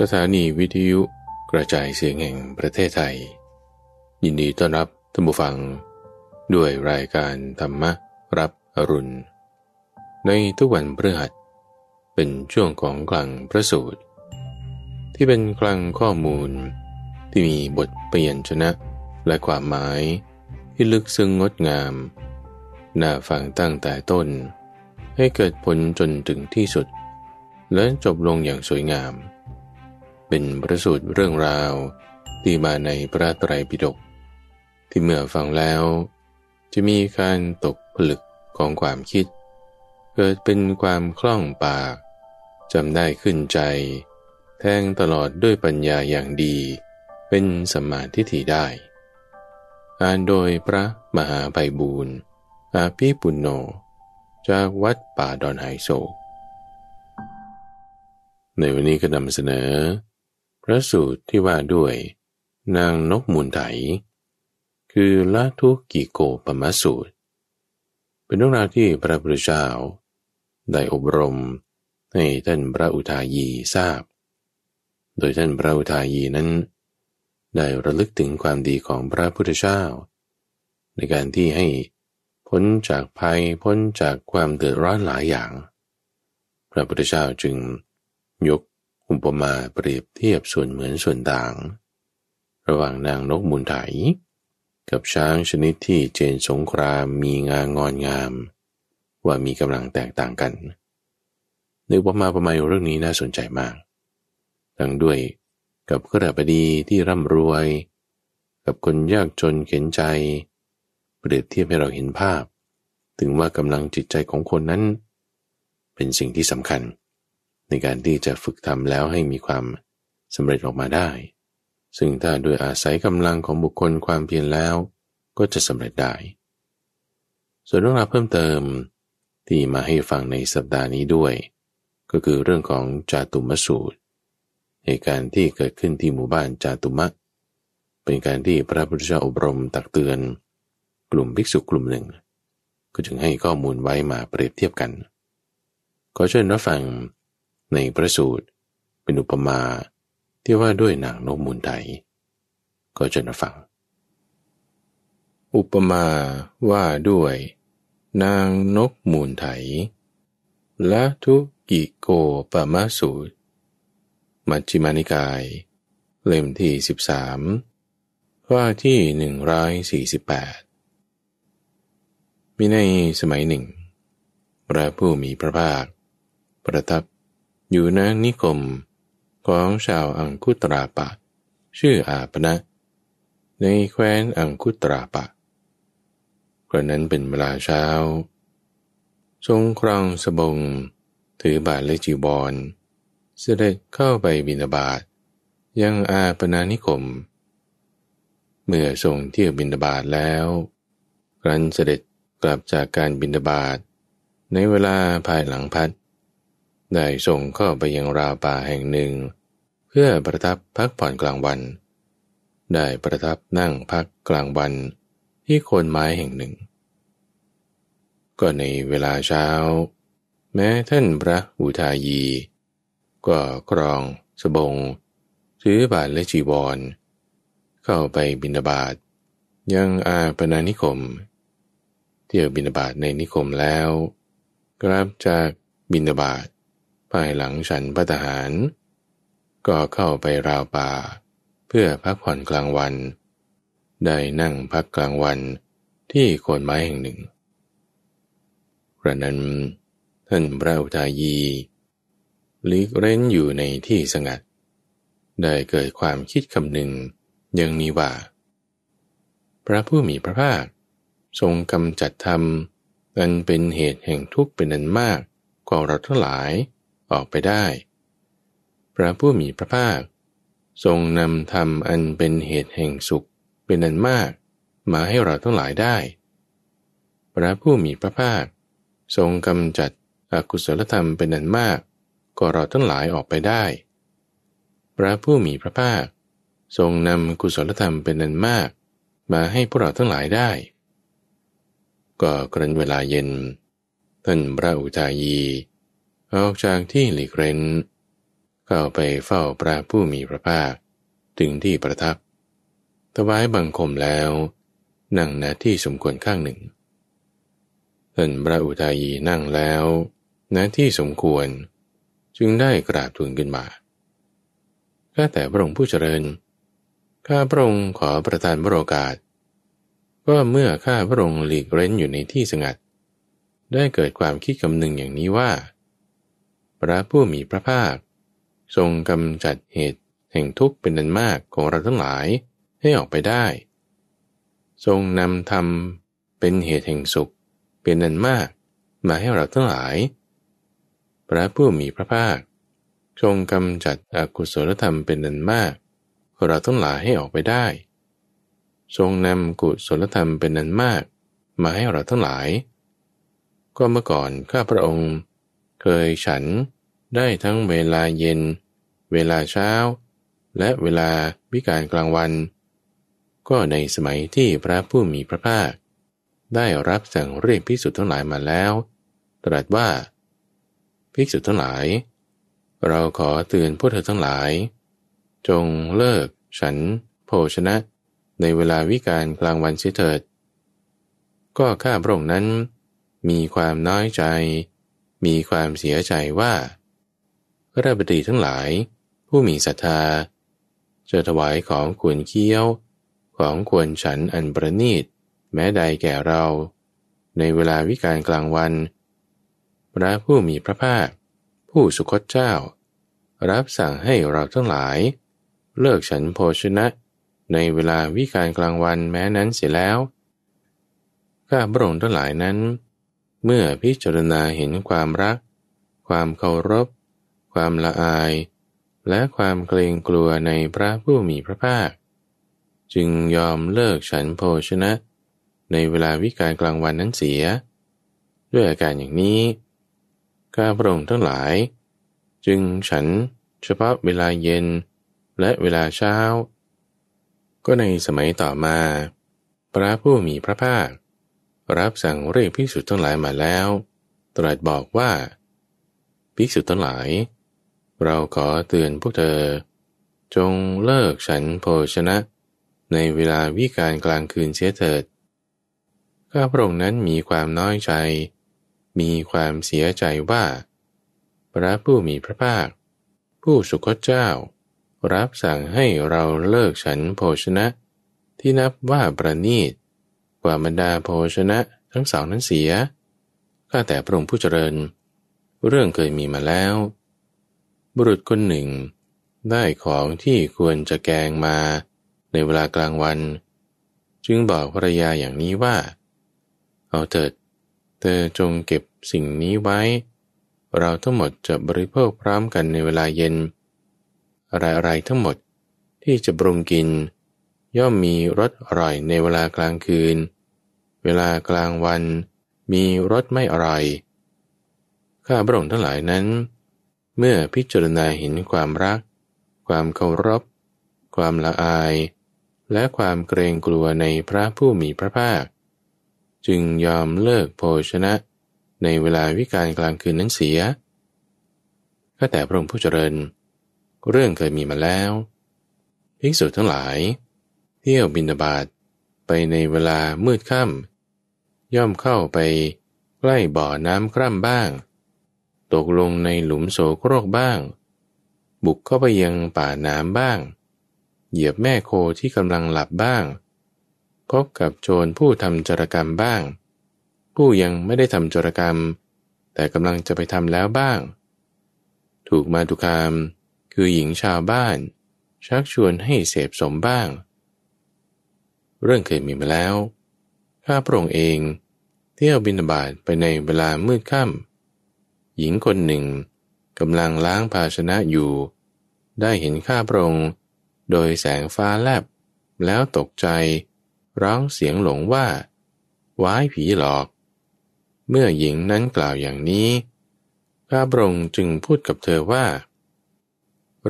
สถานีวิทยุกระจายเสียงแห่งประเทศไทย ยินดีต้อนรับท่านผู้ฟังด้วยรายการธรรมรับอรุณ ในทุกวันพฤหัสเป็นช่วงของกลางพระสูตร ที่เป็นกลางข้อมูลที่มีบทเปลี่ยนชนะและความหมายที่ลึกซึ้งงดงาม น่าฟังตั้งแต่ต้น ให้เกิดผลจนถึงที่สุด และจบลงอย่างสวยงามเป็นประสูตรเรื่องราวที่มาในพระไตรปิฎกที่เมื่อฟังแล้ว จะมีการตกผลึกของความคิด เกิดเป็นความคล่องปากจำได้ขึ้นใจ แทงตลอดด้วยปัญญาอย่างดีเป็นสมาธิถ่ได้อ่านโดยพระมหาไบบูรณ์ อาภิปุณโญจากวัดป่าดอนไฮโซ ในวันนี้ก็นำเสนอพระสูตรที่ว่าด้วยนางนกมูลไถคือละทุกกิโกปมสูตร เป็นเรื่องราวที่พระพุทธเจ้าได้อบรมให้ท่านพระอุทายีทราบ โดยท่านพระอุทายีนั้น ได้ระลึกถึงความดีของพระพุทธเจ้าในการที่ให้พ้นจากภัยพ้นจากความเดือดร้อนหลายอย่าง พระพุทธเจ้าจึงยกอุปมาเปรียบเทียบส่วนเหมือนส่วนต่าง ระหว่างนางนกมูลไถกับช้างชนิดที่เจนสงครามมีงางอนงาม ว่ามีกำลังแตกต่างกันึนว่ปมาประมาณเรื่องนี้น่าสนใจมากทั้งด้วยกับขราบดีที่ร่ำรวย กับคนยากจนเข็นใจเปรียบเทียบให้เราเห็นภาพ ถึงว่ากำลังจิตใจของคนนั้น เป็นสิ่งที่สำคัญเในการที่จะฝึกทำแล้วให้มีความสำเร็จออกมาได้ ซึ่งถ้าโดยอาศัยกำลังของบุคคลความเพียรแล้ว ก็จะสำเร็จได้ ส่วนเรื่องราวเพิ่มเติมที่มาให้ฟังในสัปดาห์นี้ด้วย ก็คือเรื่องของจาตุมสูตรเหตุการณ์ที่เกิดขึ้นที่หมู่บ้านจาตุมะ เป็นการที่พระพุทธเจ้าอบรมตักเตือน กลุ่มภิกษุกลุ่มหนึ่ง ก็จึงให้ข้อมูลไว้มาเปรียบเทียบกัน ขอเชิญรับฟังในพระสูตรเป็นอุปมาที่ว่าด้วยนางนกมูลไถก็จะนัฟัง อุปมาว่าด้วย นางนกมูลไถและทุกิโกปมาสูตร มัชฌิมานิกาย เล่มที่ส3ิบามว่าที่หนึ่งร้อยสี่สิบแปดมีในสมัยหนึ่งพระผู้มีพระภาค ประทับอยู่นนิคมของชาวอังคุตราปะ ชื่ออาปณะในแคว้นอังคุตราปะกระนั้นเป็นเวลาเช้า ทรงครองสบงถือบาทและจีบอลเสด็จเข้าไปบินาบาตยังอาปนานิคม เมื่อทรงเที่ยวบินาบาตแล้วรันเสด็จกลับจากการบินาบาตในเวลาภายหลังพัดได้ส่งเข้าไปยังราป่าแห่งหนึ่ง เพื่อประทับพักผ่อนกลางวันได้ประทับนั่งพักกลางวันที่โคนไม้แห่งหนึ่ง ก็ในเวลาเช้า แม้ท่านพระอุทายีก็ครองสบงถือบาทและจีวร เข้าไปบินาบาตยังอาปนานิคมเที่ยวบินาบาตในนิคมแล้วกลับจากบินาบาตภายหลังฉันพระทหาร ก็เข้าไปราวป่า เพื่อพักผ่อนกลางวัน ได้นั่งพักกลางวันที่โคนไม้แห่งหนึ่งกระนั้นท่านพระอุทายีลิกเร้นอยู่ในที่สงัด ได้เกิดความคิดคำหนึ่งยังนี้ว่า พระผู้มีพระภาคทรงกำจัดธรรมอันเป็นเหตุแห่งทุกข์เป็นอันมากกว่าเราทั้งหลายออกไปได้ พระผู้มีพระภาค ทรงนำธรรมอันเป็นเหตุแห่งสุขเป็นอันมากมาให้เราทั้งหลายได้ พระผู้มีพระภาค ทรงกำจัดอกุศลธรรมเป็นอันมาก ก็เราทั้งหลายออกไปได้ พระผู้มีพระภาค ทรงนำกุศลธรรมเป็นอันมาก มาให้พวกเราทั้งหลายได้ ก็กรันเวลาเย็น ท่านพระอุทายีออกจากที่หลีกเร้นเข้าไปเฝ้าพระผู้มีพระภาคถึงที่ประทับถวายบังคมแล้ว นั่งณที่สมควรข้างหนึ่งท่านพระอุทายีนั่งแล้วณที่สมควรจึงได้กราบทูลขึ้นมาข้าแต่พระองค์ผู้เจริญ ข้าพระองค์ขอประทานพระโอกาสว่าเมื่อข้าพระองค์หลีกเร้นอยู่ในที่สงัด ได้เกิดความคิดคำนึงอย่างนี้ว่าพระผู้มีพระภาค ทรงกำจัดเหตุแห่งทุกข์เป็นนันมากของเราทั้งหลายให้ออกไปได้ ทรงนำธรรมเป็นเหตุแห่งสุขเป็นนันมากมาให้เราทั้งหลาย พระผู้มีพระภาคทรงกำจัดอกุศลธรรมเป็นนันมากของเราทั้งหลายให้ออกไปได้ ทรงนำกุศลธรรมเป็นนันมาก มาให้เราทั้งหลาย ก็เมื่อก่อนข้าพระองค์ เคยฉันได้ทั้งเวลาเย็น เวลาเช้า และเวลาวิการกลางวัน ก็ในสมัยที่พระผู้มีพระภาค ได้รับสั่งเรียกภิกษุทั้งหลายมาแล้ว ตรัสว่าภิกษุทั้งหลาย เราขอเตือนพวกเธอทั้งหลาย จงเลิก ฉัน โภชนะ ในเวลาวิการกลางวันเสียเถิด ก็ข้าพระองค์นั้น มีความน้อยใจ มีความเสียใจว่าราบดีทั้งหลายผู้มีศรัทธาจะถวายของขวนเคี้ยว ของควรฉันอันประณีต แม้ใดแก่เรา ในเวลาวิการกลางวัน พระผู้มีพระภาค ผู้สุคตเจ้า รับสั่งให้เราทั้งหลาย เลิกฉันโภชนะในเวลาวิการกลางวันแม้นั้นเสียแล้ว ข้าพระองค์ทั้งหลายนั้น เมื่อพิจารณาเห็นความรัก ความเคารพความละอาย และความเกรงกลัวในพระผู้มีพระภาค จึงยอมเลิกฉันโภชนะ ในเวลาวิกาลกลางวันนั้นเสีย ด้วยอาการอย่างนี้ข้าพระองค์ทั้งหลาย จึงฉันเฉพาะเวลาเย็นและเวลาเช้า ก็ในสมัยต่อมา พระผู้มีพระภาค รับสั่งเรียกภิกษุทั้งหลายมาแล้ว ตรัสบอกว่าภิกษุทั้งหลายเราขอเตือนพวกเธอ จงเลิกฉันโภชนะในเวลาวิการกลางคืนเสียเถิด ข้าพระองค์นั้นมีความน้อยใจ มีความเสียใจว่า พระผู้มีพระภาค ผู้สุคตเจ้า รับสั่งให้เราเลิกฉันโภชนะที่นับว่าประนีตกว่าบรรดาโภชนะทั้งสองนั้นเสียข้าแต่พระองค์ผู้เจริญ เรื่องเคยมีมาแล้วบุรุษคนหนึ่ง ได้ของที่ควรจะแกงมาในเวลากลางวัน จึงบอกภรรยาอย่างนี้ว่า เอาเถิดเธอจงเก็บสิ่งนี้ไว้ เราทั้งหมดจะบริโภคพร้อมกันในเวลาเย็น อะไรๆทั้งหมดที่จะปรุงกิน ย่อมมีรสอร่อยในเวลากลางคืน เวลากลางวันมีรสไม่อร่อยข้าพระองค์ทั้งหลายนั้นเมื่อพิจารณาเห็นความรัก ความเคารพ ความละอาย และความเกรงกลัวในพระผู้มีพระภาค จึงยอมเลิกโภชนะในเวลาวิการกลางคืนนั้นเสีย ก็แต่พระองค์ผู้เจริญ เรื่องเคยมีมาแล้วภิกษุทั้งหลาย เที่ยวบินาบาตไปในเวลามืดค่ำย่อมเข้าไปใกล้บ่อน้ำคร่ำบ้างตกลงในหลุมโสโครกบ้าง บุกเข้าไปยังป่าน้ำบ้าง เหยียบแม่โคที่กำลังหลับบ้างพบกับโจรผู้ทำจรกรรมบ้าง ผู้ยังไม่ได้ทำจรกรรม แต่กำลังจะไปทำแล้วบ้าง ถูกมาตุคามคือหญิงชาวบ้าน ชักชวนให้เสพสมบ้าง เรื่องเคยมีมาแล้วข้าพระองค์เองเที่ยวบินบาตไปในเวลามืดค่ำหญิงคนหนึ่งกำลังล้างภาชนะอยู่ ได้เห็นข้าพระองค์โดยแสงฟ้าแลบแล้วตกใจ ร้องเสียงหลงว่า ว้ายผีหลอก เมื่อหญิงนั้นกล่าวอย่างนี้ ข้าพระองค์จึงพูดกับเธอว่า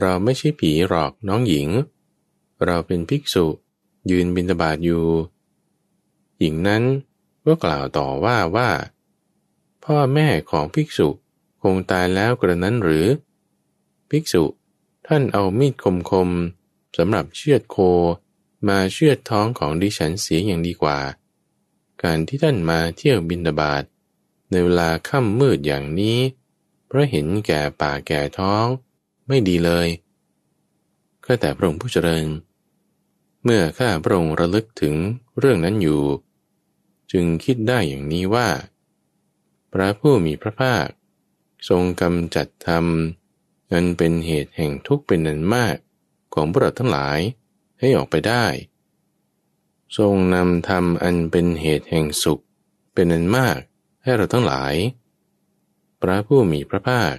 เราไม่ใช่ผีหลอกน้องหญิง เราเป็นภิกษุยืนบินตาบาดอยู่ หญิงนั้นก็กล่าวต่อว่าว่า พ่อแม่ของภิกษุเคงตายแล้วกระนั้นหรือ ภิกษุท่านเอามีดคมๆสำหรับเชือดโคมาเชือดท้องของดิฉันเสียอย่างดีกว่า การที่ท่านมาเที่ยวบินดาบาดในเวลาค่ำมืดอย่างนี้เพราะเห็นแก่ป่าแก่ท้องไม่ดีเลยก็แต่พระองค์ผู้เจริญเมื่อข้าพระองค์ระลึกถึงเรื่องนั้นอยู่ จึงคิดได้อย่างนี้ว่า พระผู้มีพระภาคทรงกำจัดธรรมนั้นเป็นเหตุแห่งทุกข์เป็นนันมาก ของพวกเราทั้งหลายให้ออกไปได้ ทรงนำธรรมอันเป็นเหตุแห่งสุขเป็นนันมากให้เราทั้งหลาย พระผู้มีพระภาค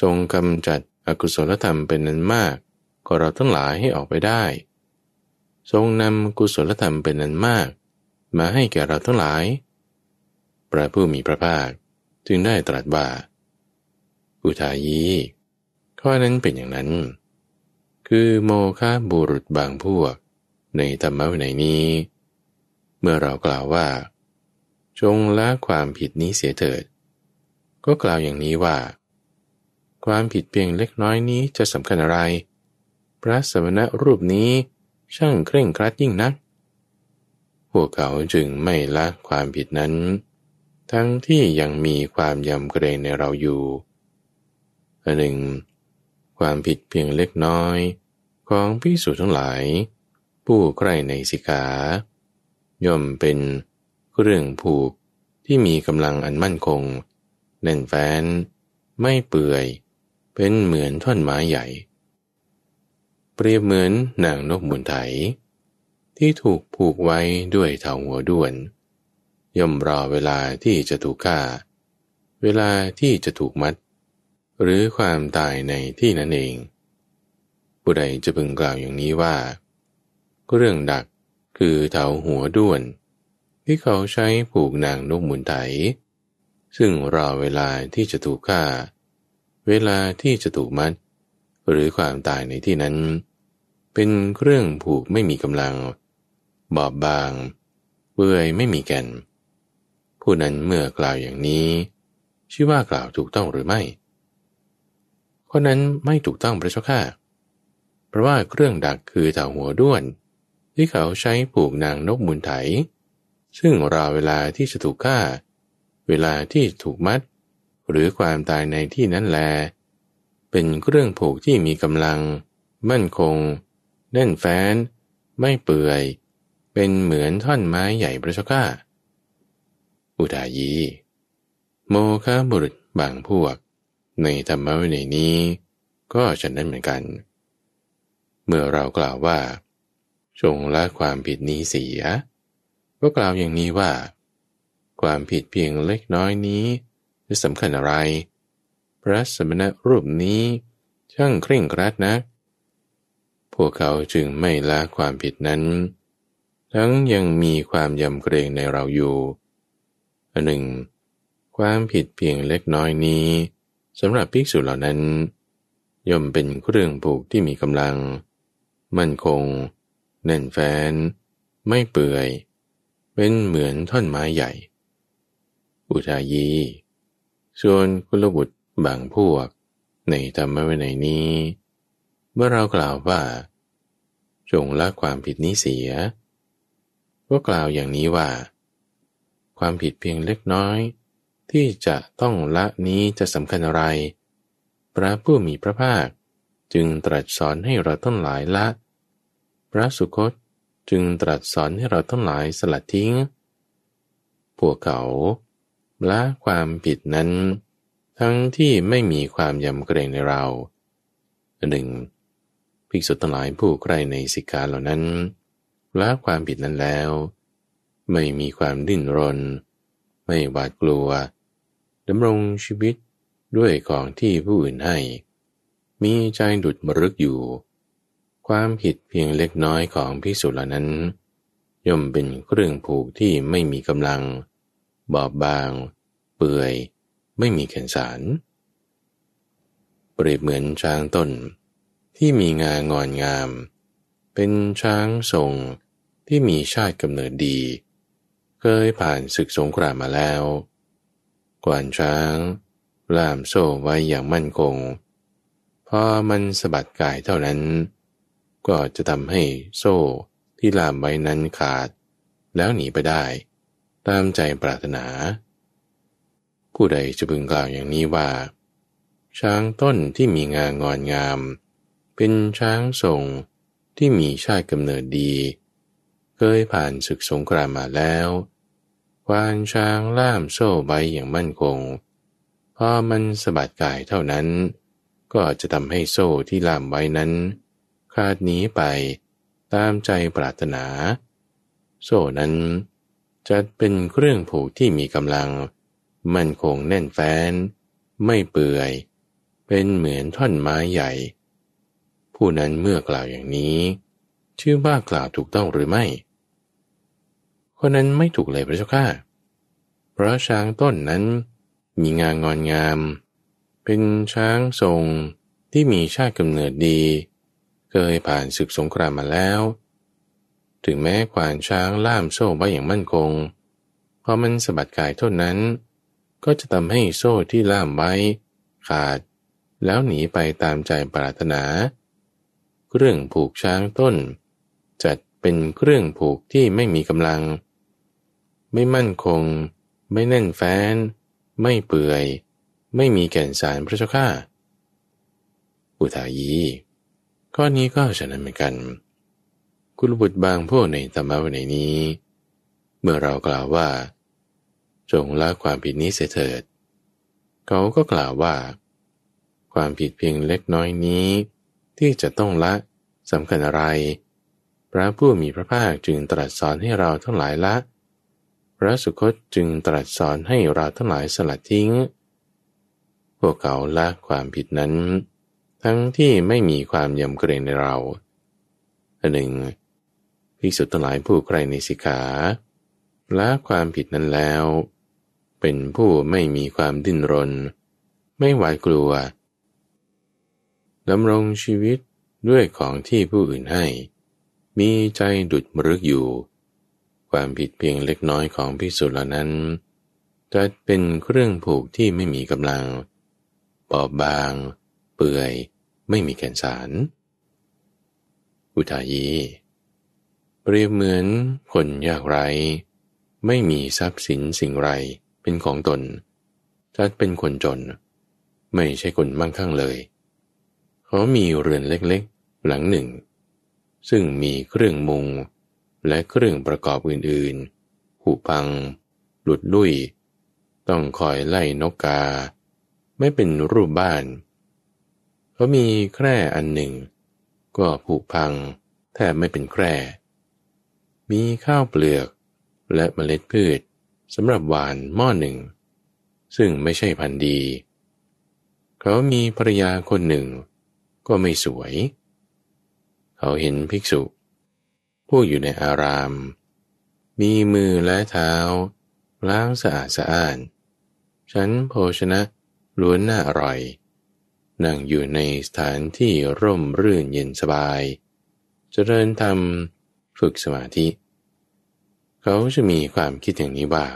ทรงกำจัดอกุศลธรรมเป็นนันมากก็เราทั้งหลายให้ออกไปได้ ทรงนำกุศลธรรมเป็นนันมาก มาให้แก่เราทั้งหลายพระผู้มีพระภาคจึงได้ตรัสว่าอุทายีข้อนั้นเป็นอย่างนั้น คือโมฆะบุรุษบางพวกในธรรมะวินัยนี้ เมื่อเรากล่าวว่า จงละความผิดนี้เสียเถิด ก็กล่าวอย่างนี้ว่า ความผิดเพียงเล็กน้อยนี้จะสำคัญอะไร พระสมณะรูปนี้ช่างเคร่งครัดยิ่งนักพวกเขาจึง ไม่ละความผิดนั้น ทั้งที่ยังมีความยำเกรงในเราอยู่อันหนึ่งความผิดเพียงเล็กน้อยของพิสูจทั้งหลาย ผู้ใคร้ในสิกขา ย่อมเป็นเรื่องผูกที่มีกำลังอันมั่นคงแน่นแฟ้นไม่เปื่อย เป็นเหมือนท่อนไม้ใหญ่ เปรียบเหมือนนางนกบุญไถที่ถูกผูกไว้ด้วยเถาหัวด้วน ย่อมรอเวลาที่จะถูกฆ่าเวลาที่จะถูกมัดหรือความตายในที่นั้นเอง ผู้ใดจะพึงกล่าวอย่างนี้ว่าเรื่องดักคือเถาหัวด้วน ที่เขาใช้ผูกนางนกหมุนไถซึ่งรอเวลาที่จะถูกฆ่า เวลาที่จะถูกมัด หรือความตายในที่นั้น เป็นเครื่องผูกไม่มีกำลัง บอบบาง เบื่อไม่มีแก่น ผู้นั้นเมื่อกล่าวอย่างนี้ ชื่อว่ากล่าวถูกต้องหรือไม่ราะนั้นไม่ถูกต้องพระเจ้าค่ะเพราะว่าเครื่องดักคือเต่าหัวด้วน ที่เขาใช้ผูกนางนกมูลไถ ซึ่งรอเวลาที่จะถูกฆ่า เวลาที่ถูกมัด หรือความตายในที่นั้นแล เป็นเครื่องผูกที่มีกำลัง มั่นคงแน่นแฟ้นไม่เปื่อย เป็นเหมือนท่อนไม้ใหญ่พระชก้า อุทายี โมคะบุรุษบางพวกในธรรมวินัยนี้ ก็ฉะนั้นเหมือนกัน เมื่อเรากล่าวว่าจงละความผิดนี้เสียก็กล่าวอย่างนี้ว่า ความผิดเพียงเล็กน้อยนี้จะสำคัญอะไร พระสมณรูปนี้ ช่างเคร่งครัดนะ พวกเขาจึงไม่ละความผิดนั้น ทั้งยังมีความยำเกรงในเราอยู่อันหนึ่ง ความผิดเพียงเล็กน้อยนี้สำหรับภิกษุเหล่านั้นย่อมเป็นเครื่องผูกที่มีกำลัง มั่นคงแน่นแฟน ไม่เปื่อย เป็นเหมือนท่อนไม้ใหญ่ อุทายี ส่วนกุลบุตรบางพวกในธรรมะวินัยนี้ เมื่อเรากล่าวว่า จงละความผิดนี้เสียก็กล่าวอย่างนี้ว่า ความผิดเพียงเล็กน้อยที่จะต้องละนี้จะสำคัญอะไร พระผู้มีพระภาคจึงตรัสสอนให้เราทั้งหลายละ พระสุคตจึงตรัสสอนให้เราทั้งหลายสลัดทิ้งพวกเขาละความผิดนั้น ทั้งที่ไม่มีความยำเกรงในเรา หนึ่งภิกษุทั้งหลายผู้ใกล้ในสิกขาเหล่านั้นละความผิดนั้นแล้ว ไม่มีความดิ้นรน ไม่หวาดกลัวดำรงชีวิตด้วยของที่ผู้อื่นให้ มีใจดุดมรึกอยู่ ความผิดเพียงเล็กน้อยของพิสุลานั้น ย่อมเป็นเครื่องผูกที่ไม่มีกำลัง บอบบาง เปื่อย ไม่มีแขนสาร เปรียบเหมือนช้างต้น ที่มีงางอนงาม เป็นช้างทรงที่มีชาติกำเนิดดี เคยผ่านศึกสงครามมาแล้วกวานช้างล่ามโซ่ไว้อย่างมั่นคง พอมันสะบัดกายเท่านั้น ก็จะทำให้โซ่ที่ล่ามไว้นั้นขาด แล้วหนีไปได้ ตามใจปรารถนาผู้ใดจะพึงกล่าวอย่างนี้ว่า ช้างต้นที่มีงางอนงาม เป็นช้างทรงที่มีชาติกำเนิดดี เคยผ่านศึกสงครามมาแล้วควานช้างล่ามโซ่ใบอย่างมั่นคงพอมันสะบัดกายเท่านั้น ก็จะทำให้โซ่ที่ล่ามไว้นั้นขาดหนีไปตามใจปรารถนา โซ่นั้นจัดเป็นเครื่องผูกที่มีกำลังมั่นคงแน่นแฟ้นไม่เปื่อย เป็นเหมือนท่อนไม้ใหญ่ ผู้นั้นเมื่อกล่าวอย่างนี้ ชื่อว่ากล่าวถูกต้องหรือไม่ราะนั้นไม่ถูกเลยพระเจ้าค่ะเพราะช้างต้นนั้นมีงางอนงาม เป็นช้างทรงที่มีชาติกำเนิดดี เคยผ่านศึกสงครามมาแล้ว ถึงแม้ขวานช้างล่ามโซ่ไว้อย่างมั่นคง พอมันสะบัดกายเท่านั้น ก็จะทำให้โซ่ที่ล่ามไว้ ขาดแล้วหนีไปตามใจปรารถนาเรื่องผูกช้างต้น จัดเป็นเครื่องผูกที่ไม่มีกำลังไม่มั่นคง ไม่แน่นแฟ้นไม่เปื่อย ไม่มีแก่นสารพระเจ้าข้าอุทายี ข้อนี้ก็ฉะนั้นเหมือนกัน กุลบุตรบางพวกในธรรมะวันนี้ เมื่อเรากล่าวว่า จงละความผิดนี้เสียเถิด เขาก็กล่าวว่า ความผิดเพียงเล็กน้อยนี้ ที่จะต้องละสำคัญอะไร พระผู้มีพระภาคจึงตรัสสอนให้เราทั้งหลายละพระสุคตจึงตรัสสอนให้เราทั้งหลายสลัดทิ้งพวกเขาละความผิดนั้น ทั้งที่ไม่มีความยำเกรงในเราหนึ่งพิสุทธิ์หลายผู้ใครในสิกขาละความผิดนั้นแล้ว เป็นผู้ไม่มีความดิ้นรน ไม่หวาดกลัวดำรงชีวิตด้วยของที่ผู้อื่นให้ มีใจดุดมรึกอยู่ความผิดเพียงเล็กน้อยของพิสุเหล่านั้นจะเป็นเครื่องผูกที่ไม่มีกำลังบอบบาง เปื่อย ไม่มีแกนสาร อุทายีเปรียบเหมือนคนยากไร้ไม่มีทรัพย์สินสิ่งไรเป็นของตนจัดเป็นคนจน ไม่ใช่คนมั่งคั่งเลย เขามีเรือนเล็กๆหลังหนึ่ง ซึ่งมีเครื่องมุงและเครื่องประกอบอื่นๆหูพัง หลุดลุ่ย ต้องคอยไล่นกกา ไม่เป็นรูปบ้าน เขามีแคร่อันหนึ่ง ก็ผุพัง แทบไม่เป็นแคร่มีข้าวเปลือกและเมล็ดพืชสำหรับหวานหม้อหนึ่ง ซึ่งไม่ใช่พันธุ์ดี เขามีภรรยาคนหนึ่ง ก็ไม่สวย เขาเห็นภิกษุผู้อยู่ในอาราม มีมือและเท้าล้างสะอาดสะอ้าน ฉันโภชนะล้วนน่าอร่อย นั่งอยู่ในสถานที่ร่มรื่นเย็นสบาย เจริญธรรมฝึกสมาธิ เขาจะมีความคิดอย่างนี้ว่า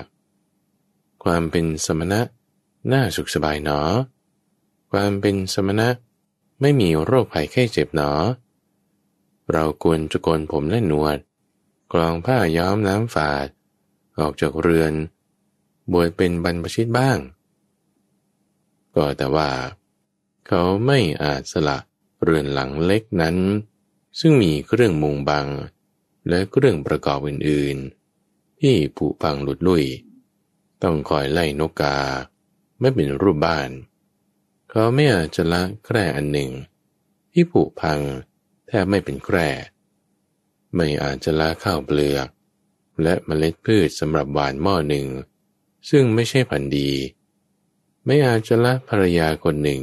ความเป็นสมณะน่าสุขสบายหนอ ความเป็นสมณะไม่มีโรคภัยไข้เจ็บหนอเราควรจะโกนผมและหนวดกรองผ้าย้อมน้ำฝาด ออกจากเรือนบวชเป็นบรรพชิตบ้าง ก็แต่ว่า เขาไม่อาจสละเรือนหลังเล็กนั้น ซึ่งมีเครื่องมุงบังและเครื่องประกอบอื่นๆ ที่ผุพังหลุดลุยต้องคอยไล่นกกา ไม่เป็นรูปบ้าน เขาไม่อาจจะละแคร่อันหนึ่ง ที่ผุพังแทบไม่เป็นแคร่ ไม่อาจจะละข้าวเปลือก และเมล็ดพืชสำหรับหวานหม้อหนึ่ง ซึ่งไม่ใช่ผันดี ไม่อาจจะละภรรยาคนหนึ่ง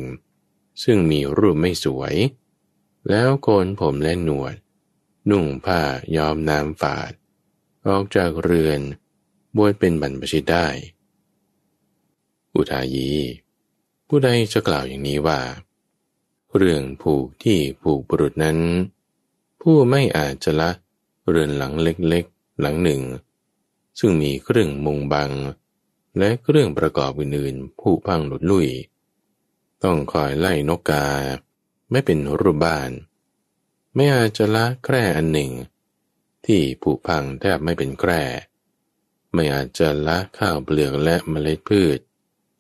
ซึ่งมีรูปไม่สวย แล้วโกนผมและหนวดนุ่งผ้าย้อมน้ำฝาด ออกจากเรือนบวชเป็นบรรพชิตได้ อุทายี ผู้ใดจะกล่าวอย่างนี้ว่าเรื่องผูกที่ผูกบุรุษนั้น ผู้ไม่อาจจะละเรือนหลังเล็กๆหลังหนึ่ง ซึ่งมีเครื่องมุงบัง และเครื่องประกอบอื่นๆ ผู้พังหลุดลุ่ย ต้องคอยไล่นกกา ไม่เป็นรูปบ้าน ไม่อาจจะละแคร่อันหนึ่ง ที่ผูกพังแทบไม่เป็นแคร่ ไม่อาจจะละข้าวเปลือกและเมล็ดพืช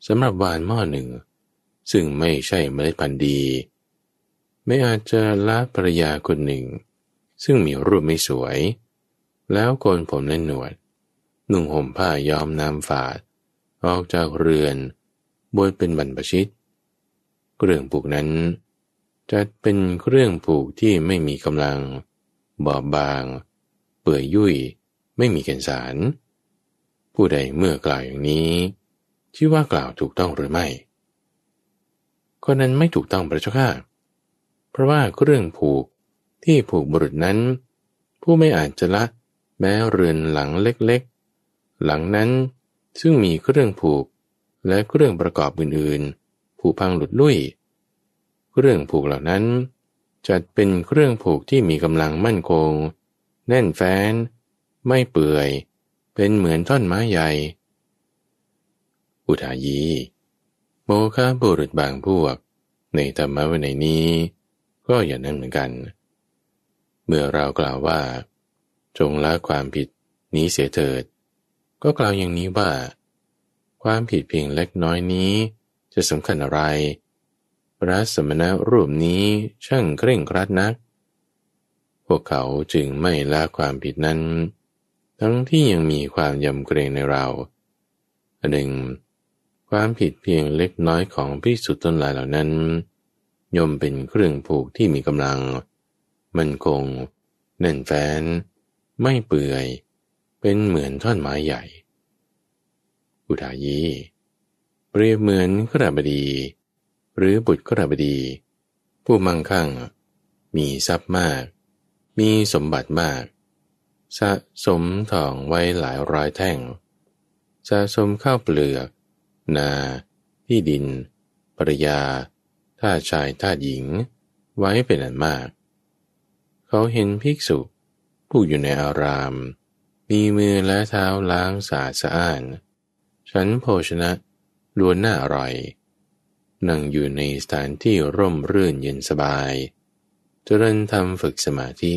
สำหรับวานหม้อหนึ่ง ซึ่งไม่ใช่เมล็ดพันธุ์ดีไม่อาจจะละภรยาคนหนึ่ง ซึ่งมีรูปไม่สวย แล้วโกนผมในหนวดนุ่งห่มผ้ายอมน้ำฝาด ออกจากเรือนบวชเป็นบรรพชิตเรื่องผูกนั้นจะเป็นเครื่องผูกที่ไม่มีกำลัง บอบบาง เปื่อยยุ่ย ไม่มีแก่นสารผู้ใดเมื่อกล่าวอย่างนี้ชื่อว่ากล่าวถูกต้องหรือไม่ คนนั้นไม่ถูกต้องพระเจ้าค่ะเพราะว่าเครื่องผูกที่ผูกบุรุษนั้น ผู้ไม่อาจจะละแม้เรือนหลังเล็กๆ หลังนั้นซึ่งมีเครื่องผูกและเครื่องประกอบอื่นๆผูกพังหลุดลุ่ยเครื่องผูกเหล่านั้น จัดเป็นเครื่องผูกที่มีกำลังมั่นคง แน่นแฟ้นไม่เปื่อยเป็นเหมือนท่อนไม้ใหญ่ อุทายี โมคาบุรุษบางพวกในธรรมะวันนี้ก็อย่างนั้นเหมือนกัน เมื่อเรากล่าวว่า จงละความผิดนี้เสียเถิด ก็กล่าวอย่างนี้ว่าความผิดเพียงเล็กน้อยนี้จะสำคัญอะไร พระสมณะรูปนี้ช่างเคร่งครัดนักพวกเขาจึงไม่ละความผิดนั้น ทั้งที่ยังมีความยำเกรงในเราหนึ่งความผิดเพียงเล็กน้อยของพิสุตนหลายเหล่านั้นย่อมเป็นเครื่องผูกที่มีกำลัง มันคงแน่นแฟ้นไม่เปื่อย เป็นเหมือนท่อนไม้ใหญ่ อุทายีเปรียบเหมือนขระบดี หรือบุตรขระบดี ผู้มั่งคั่ง มีทรัพย์มาก มีสมบัติมาก สะสมทองไว้หลายร้อยแท่งสะสมข้าวเปลือก นาที่ดิน ปริยาท่าชายท่าหญิง ไว้เป็นอันมาก เขาเห็นภิกษุ ผู้อยู่ในอาราม มีมือและเท้าล้างสะอาดสะอ้านฉันโภชนะล้วนน่าอร่อยนั่งอยู่ในสถานที่ร่มรื่นเย็นสบายจเจริญทำฝึกสมาธิ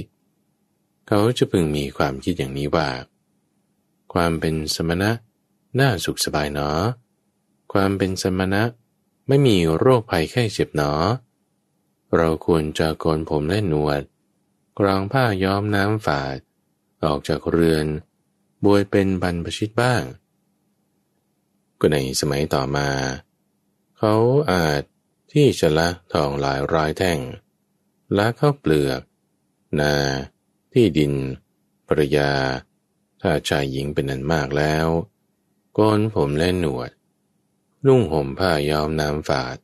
เขาจะพึงมีความคิดอย่างนี้ว่า ความเป็นสมณะ น่าสุขสบายเนาะความเป็นสมณะไม่มีโรคภัยไข้เจ็บหนอ เราควรจะโกนผมและหนวดกรองผ้าย้อมน้ำฝาด ออกจากเรือน บวยเป็นบรรพชิตบ้าง ก็ในสมัยต่อมา เขาอาจที่จะละทองหลายร้อยแท่งละข้าเปลือก นา ที่ดิน ภรยา ถ้าชายหญิงเป็นนันมากแล้วก้นผมและหนวดนุ่งห่มผ้ายอมน้ำฝาด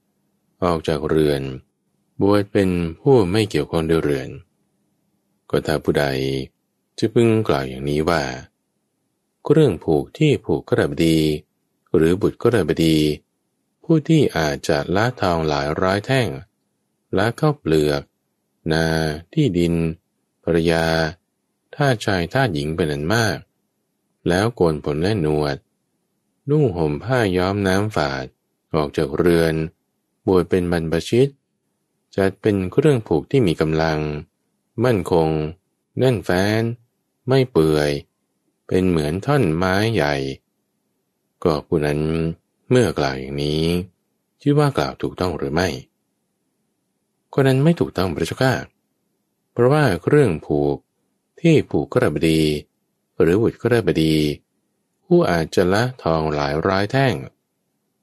ออกจากเรือน บวชเป็นผู้ไม่เกี่ยวข้องด้วยเรือนก็ถ้าผู้ใดจะพึงกล่าวอย่างนี้ว่าเรื่องผูกที่ผูกกระบดี หรือบุตรกระบดี ผู้ที่อาจจะละทองหลายร้อยแท่งละข้าวเปลือก นาที่ดิน ภรยาท่าชายท่าหญิงเป็นอันมาก แล้วโกนผมและหนวดนุ่งห่มผ้าย้อมน้ำฝาดออกจากเรือน บวชเป็นบรรพชิตจัดเป็นเครื่องผูกที่มีกำลัง มั่นคงแน่นแฟ้นไม่เปื่อย เป็นเหมือนท่อนไม้ใหญ่ก็ผู้นั้นเมื่อกล่าวอย่างนี้ ชื่อว่ากล่าวถูกต้องหรือไม่ คนนั้นไม่ถูกต้องพระเจ้าค่ะเพราะว่าเครื่องผูกที่ผูกกระบดี หรือบุตรกระบดีผู้อาจจะละทองหลายร้ายแท่ง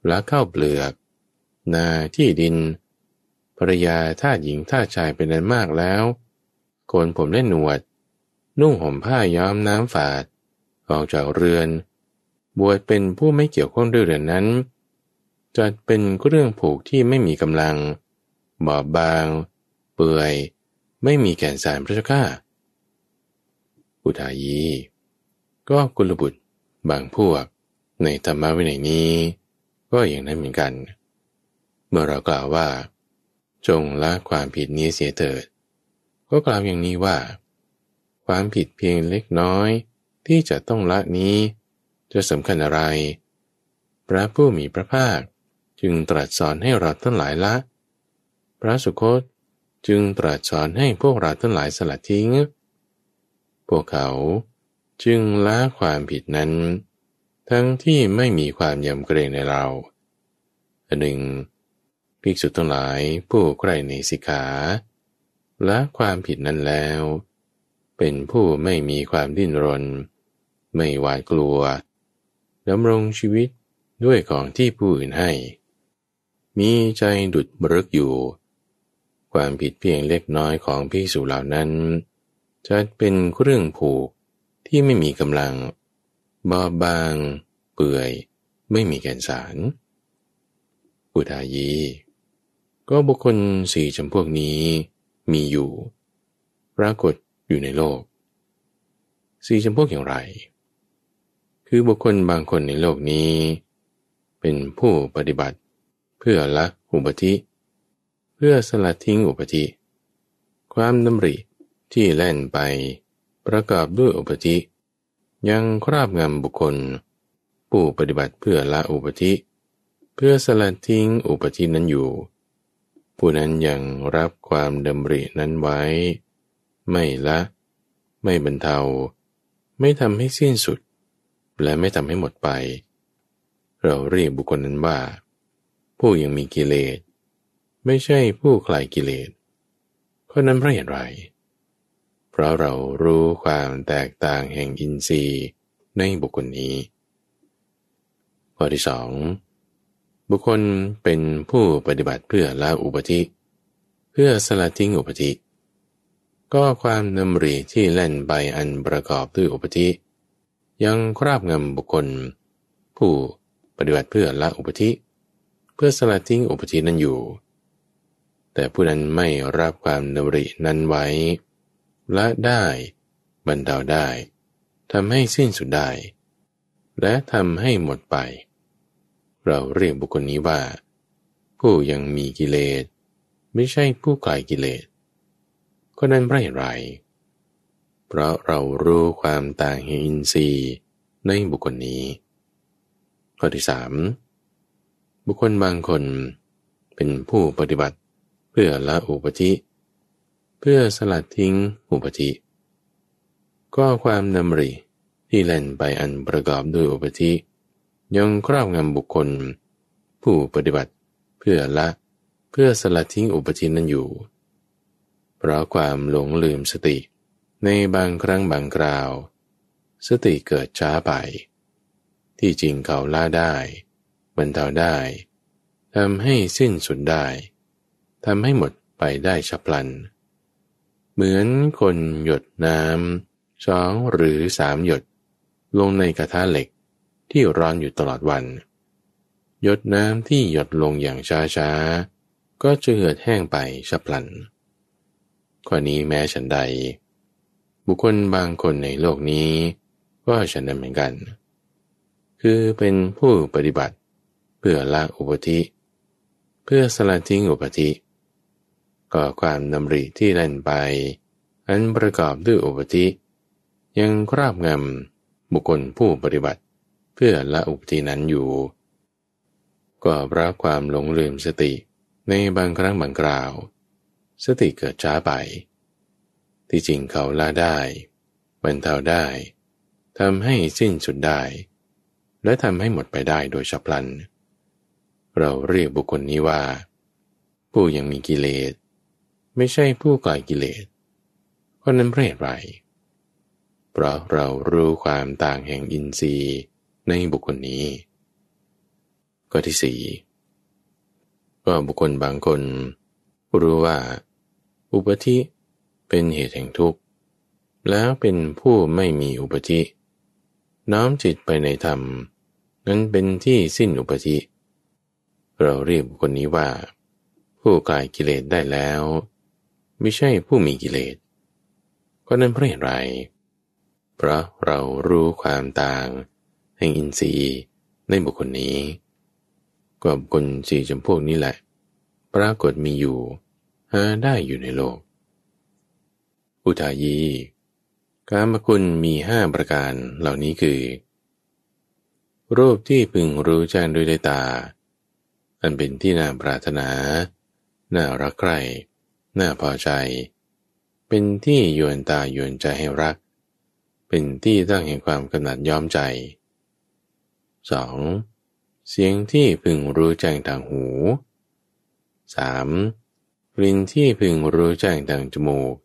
ละข้าวเปลือก นาที่ดิน ภรยาท่าหญิงท่าชายเป็นนันมากแล้วโกนผมเล่นหนวด นุ่งห่มผ้าย้อมน้ำฝาดออกจากเรือน บวชเป็นผู้ไม่เกี่ยวข้องด้วยเรือนนั้นจัดเป็นเรื่องผูกที่ไม่มีกำลัง บอบบาง เปื่อยไม่มีแก่นสารพระเจ้าข้า อุทายี ก็กุลบุตรบางพวก ในธรรมะวินัยนี้ ก็อย่างนั้นเหมือนกัน เมื่อเรากล่าวว่า จงละความผิดนี้เสียเถิดก็กล่าวอย่างนี้ว่า ความผิดเพียงเล็กน้อยที่จะต้องละนี้ จะสำคัญอะไร พระผู้มีพระภาคจึงตรัสสอนให้เราทั้งหลายละ พระสุคตจึงตรัสสอนให้พวกเราทั้งหลายสลัดทิ้ง พวกเขาจึงละความผิดนั้น ทั้งที่ไม่มีความยำเกรงในเราอันหนึ่งภิกษุทั้งหลายผู้ใกล้ในสิกขาละความผิดนั้นแล้ว เป็นผู้ไม่มีความดิ้นรน ไม่หวาดกลัว ดำรงชีวิตด้วยของที่ผู้อื่นให้ มีใจดุดบรึกอยู่ ความผิดเพียงเล็กน้อยของพิสูจเหล่านั้น จะเป็นเครื่องผูกที่ไม่มีกำลัง บอบบางเปื่อยไม่มีแกนสาร อุทายี ก็บุคคลสี่จำพวกนี้มีอยู่ ปรากฏอยู่ในโลก สี่จำพวกอย่างไร คือบุคคลบางคนในโลกนี้ เป็นผู้ปฏิบัติ เพื่อละอุปธิ เพื่อสลัดทิ้งอุปธิ ความดำริที่แล่นไปประกอบด้วยอุปธิยังคราบงำบุคคล ผู้ปฏิบัติเพื่อละอุปธิเพื่อสลัดทิ้งอุปธินั้นอยู่ ผู้นั้นยังรับความดำรินั้นไว้ไม่ละ ไม่บรรเทาไม่ทำให้สิ้นสุด และไม่ทำให้หมดไป เราเรียกบุคคลนั้นว่า ผู้ยังมีกิเลสไม่ใช่ผู้คลายกิเลสเพราะนั้นเพราะเหตุไรเพราะเรารู้ความแตกต่างแห่งอินทรีย์ในบุคคลนี้ ข้อที่สอง บุคคลเป็นผู้ปฏิบัติเพื่อละอุปธิ เพื่อสละทิ้งอุปธิ ก็ความนำรีที่แล่นไปอันประกอบด้วยอุปธิ ยังคราบงำบุคคล ผู้ปฏิบัติเพื่อละอุปธิ เพื่อสละทิ้งอุปธินั้นอยู่ แต่ผู้นั้นไม่รับความนำรีนั้นไว้ละได้บรรเทาได้ทำให้สิ้นสุดได้ และทำให้หมดไป เราเรียกบุคคลนี้ว่า ผู้ยังมีกิเลส ไม่ใช่ผู้กลายกิเลส ก็นั้นไรไรเพราะเรารู้ความต่างแห่งอินทรีย์ในบุคคลนี้ ข้อที่สามบุคคลบางคนเป็นผู้ปฏิบัติเพื่อละอุปธิเพื่อสลัดทิ้งอุปธิ ก็ความนำริที่แล่นไปอันประกอบด้วยอุปธิยังครอบงำบุคคล ผู้ปฏิบัติเพื่อละเพื่อสลัดทิ้งอุปธินั้นอยู่ เพราะความหลงลืมสติในบางครั้งบางคราว สติเกิดช้าไป ที่จริงเขาล่าได้บรรเทาได้ทำให้สิ้นสุดได้ทำให้หมดไปได้ฉับพลันเเหมือนคนหยดน้ำสองหรือสามหยด ลงในกระทะเหล็กที่ร้อนอยู่ตลอดวัน หยดน้ำที่หยดลงอย่างช้าๆ ก็จะเหือดแห้งไปฉับพลันข้อนี้แม้ฉันใด บุคคลบางคนในโลกนี้ก็ฉันนั้นเหมือนกัน คือเป็นผู้ปฏิบัติเพื่อละอุปธิ เพื่อสละทิ้งอุปธิเก็ความนำริที่แล่นไป อันประกอบด้วย อุปธิยังคราบงำบุคคลผู้ปฏิบัติเพื่อละอุปธินั้นอยู่ก็พระความหลงลืมสติในบางครั้งบางคราว สติเกิดช้าไป ที่จริงเขาละได้บรรเทาได้ทำให้สิ้นสุดได้ และทำให้หมดไปได้โดยฉพลัน เราเรียกบุคคลนี้ว่า ผู้ยังมีกิเลสไม่ใช่ผู้ก่อกิเลสคนนั้นเพราะไรเพราะเรารู้ความต่างแห่งอินทรีย์ในบุคคลนี้ก็ที่สี่ ก็บุคคลบางคน รู้ว่า อุปธิเป็นเหตุแห่งทุกข์ แล้วเป็นผู้ไม่มีอุปธิน้อมจิตไปในธรรม นั้นเป็นที่สิ้นอุปธิ เราเรียกบุคคลนี้ว่า ผู้กายกิเลสได้แล้วไม่ใช่ผู้มีกิเลสก็นั้นเพราะเหตุไร เพราะเรารู้ความต่าง แห่งอินทรีย์ในบุคคลนี้ก็บุคคลสี่จำพวกนี้แหละ ปรากฏมีอยู่ หาได้อยู่ในโลก อุทายี การมคุณมีห้าประการเหล่านี้คือ รูปที่พึงรู้แจ้งด้วยตา อันเป็นที่น่าปรารถนา น่ารักใคร่น่าพอใจ เป็นที่ยวนตาโยนใจให้รัก เป็นที่ตั้งแห่งความกนัดย้อมใจ 2. เสียงที่พึงรู้แจ้งทางหู 3. กลิ่นที่พึงรู้แจ้งทางจมูก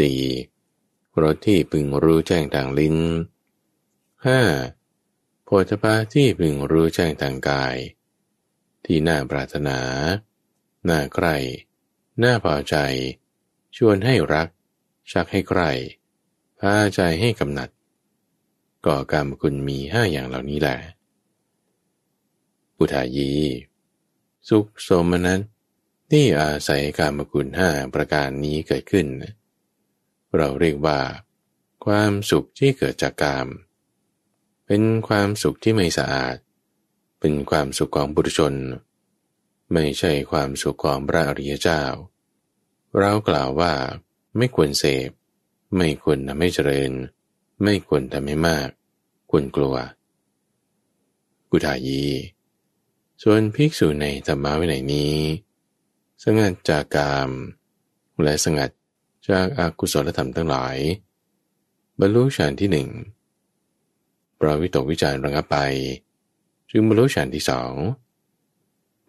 4. รสที่พึงรู้แจ้งทางลิ้น 5. โพธภาที่พึงรู้แจ้งทางกาย ที่น่าปรารถนา น่าใคร่น่าพอใจชวนให้รัก ชักให้ใครพาใจให้กำหนัด ก่อกรรมคุณมีห้าอย่างเหล่านี้แหละอุทายีสุขสมนั้น ที่อาศัยกรรมคุณห้าประการนี้เกิดขึ้น เราเรียกว่า ความสุขที่เกิดจากกรรมเป็นความสุขที่ไม่สะอาด เป็นความสุขของบุตรชนเไม่ใช่ความสุขของพระอริยเจ้า เรากล่าวว่าไม่ควรเสพ ไม่ควรทำให้เจริญ ไม่ควรทำให้มากควรกลัว กุฏายีส่วนภิกษุในธรรมะวินัยนี้สงัดจากกาม และสงัดจากอากุศลธรรมทั้งหลายบรรลุฌานที่หนึ่งปราวิตกวิจารณ์ระงับไปจึงบรรลุฌานที่สอง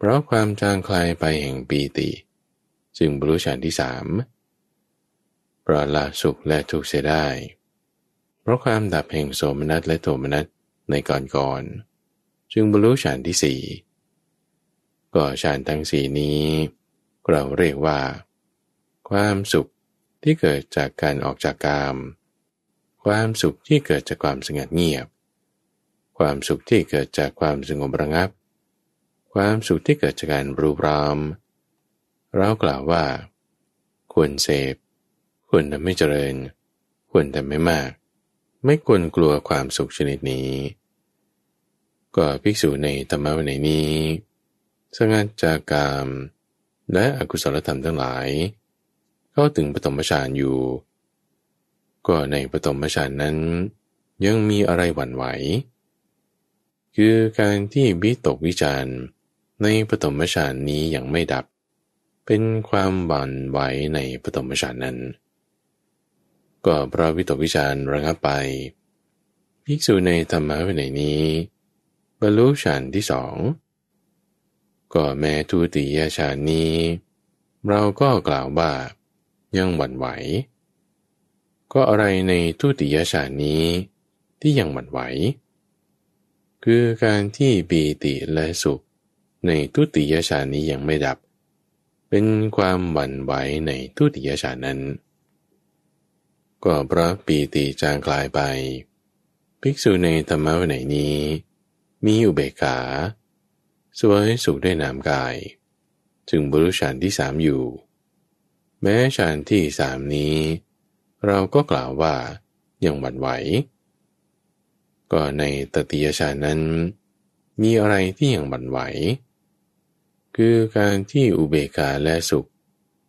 เพราะความจางคลายไปแห่งปีติจึงบรรลุฌานที่สามเพราะละสุขและทุกข์เสียได้ เพราะความดับแห่งโสมนัสและโทมนัสในก่อนก่อนจึงบรรลุฌานที่สี่ก็ฌานทั้งสี่นี้ เราเรียกว่า ความสุขที่เกิดจากการออกจากกาม ความสุขที่เกิดจากความสงัดเงียบ ความสุขที่เกิดจากความสงบระงับความสุขที่เกิดจากการรู้พรามเรากล่าวว่าควรเสพควรทำไม่เจริญควรทำไม่มาก ไม่ควรกลัวความสุขชนิดนี้ ก็ภิกษุในธรรมะวันนี้สงัดจากรรมและอกุศลธรรมทั้งหลาย เข้าถึงปฐมฌานอยู่ ก็ในปฐมฌานนั้นยังมีอะไรหวั่นไหว คือการที่บิตกวิจารณ์ในปฐมฌานนี้ยังไม่ดับ เป็นความหวั่นไหวในปฐมฌานนั้น ก็พระวิตกวิจารระงับไปภิกษุในธรรมะวินัยนี้ บรรลุฌานที่สอง ก็แม้ทุติยฌานนี้ เราก็กล่าวว่ายังหวั่นไหว ก็อะไรในทุติยฌานนี้ที่ยังหวั่นไหว คือการที่ปีติและสุขในทุติยชานี้ยังไม่ดับ เป็นความหวั่นไหวในทุติยชานั้นก็เพราะปีติจางกลายไป ภิกษุในธรรมะวันไหนนี้ มีอุเบกขา สวยสุขได้นามกายจึงบรุชานที่สามอยู่ แม้ชานที่สามนี้ เราก็กล่าวว่ายังหวั่นไหว ก็ในตติยชานั้น มีอะไรที่ยังวั่นไหวคือการที่อุเบกขาและสุข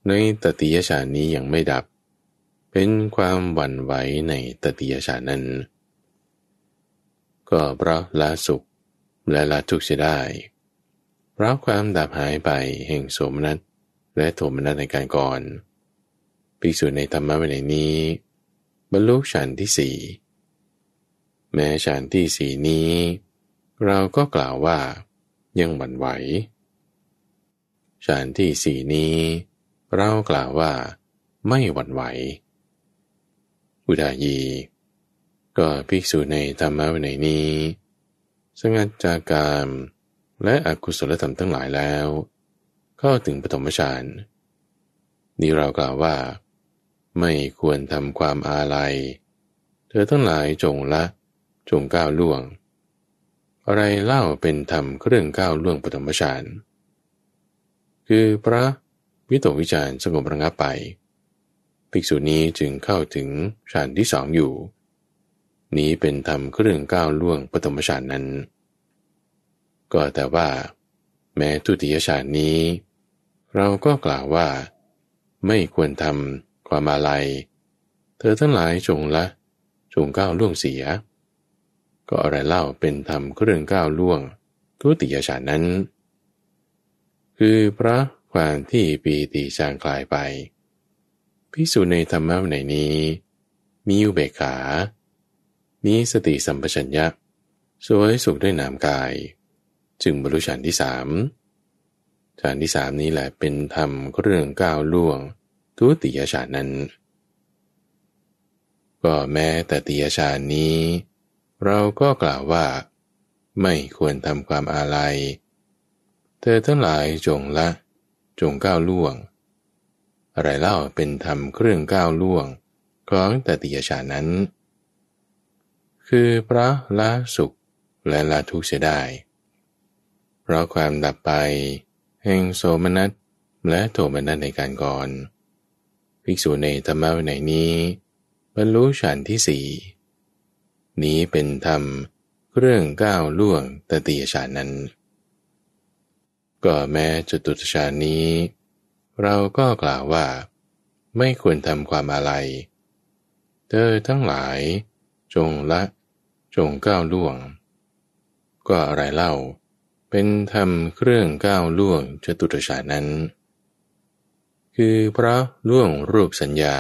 ในตติยฌานนี้ ยัง ไม่ดับ เป็นความ หวั่นไหวในตติยฌานนั้น ก็เพราะละสุขและละทุกข์ียได้ เพราะ ความดับหายไปแห่งโสมนัสและ โทมนัสในการก่อนภิกษุใน ธรรมะวินัยนี้ บรรลุฌาน ที่สี่แม้ฌานที่สี่นี้ เราก็กล่าวว่ายังหวั่นไหวฌาน ที่สี่นี้ เรากล่าวว่าไม่หวั่นไหวอุดายี ก็ ภิกษุในธรรมะวินัยนี้สงัดจากกามและอกุศลธรรมทั้งหลายแล้ว เข้าถึงปฐมฌานนี้เรากล่าวว่า ไม่ควรทำความอาลัย เธอทั้งหลายจงละจงก้าวล่วง อะไรเล่าเป็นธรรมเครื่องก้าวล่วงปฐมฌานเคือพระวิตกวิจารสงบระงับไป ภิกษุ นี้จึงเข้าถึงฌานที่สองอยู่ นี้ เป็น ธรรม เครื่อง ก้าว ล่วงปฐมฌานนั้น ก็แต่ว่า แม้ ทุติยฌานนี้ เราก็กล่าวว่า ไม่ควรทำความอาลัย เธอทั้ง หลายจงละ จงก้าวล่วงเสีย ก็อะไรเล่าเป็นธรรมเครื่องก้าวล่วง ทุติยฌานนั้นคือพระความที่ปีติจางกลายไป พิสูจในธรรมะไหนนี้ มีอุเบกขา มีสติสัมปชัญญะสวยสุขด้วยนามกาย จึงบรรลุฌานที่สามฌานที่สามนี้แหละเป็นธรรมเรื่องก้าวล่วง ทุติยฌานนั้น ก็แม้แต่ติยฌานนี้ เราก็กล่าวว่า ไม่ควรทำความอาลัยเธอทั้งหลายจงละ จงก้าวล่วงอะไรเล่าเป็นธรรมเครื่องก้าวล่วง ของตติยชานั้น คือพระละสุขและละทุกข์เสียได้ เพราะความดับไปแห่งโสมนัสและโทมนัสในการก่อน ภิกษุในธรรมะในนี้บรรลุฌานที่สี่นี้เป็นธรรมเรื่องก้าวล่วงตติยฌานนั้นก็แม้จตุตชานี้ เราก็กล่าวว่า ไม่ควรทำความอะไร เธอทั้งหลาย จงละจงก้าวล่วง ก็อะไรเล่าเป็นธรรมเครื่องก้าวล่วงจตุตชานั้น คือเพราะล่วงรูปสัญญา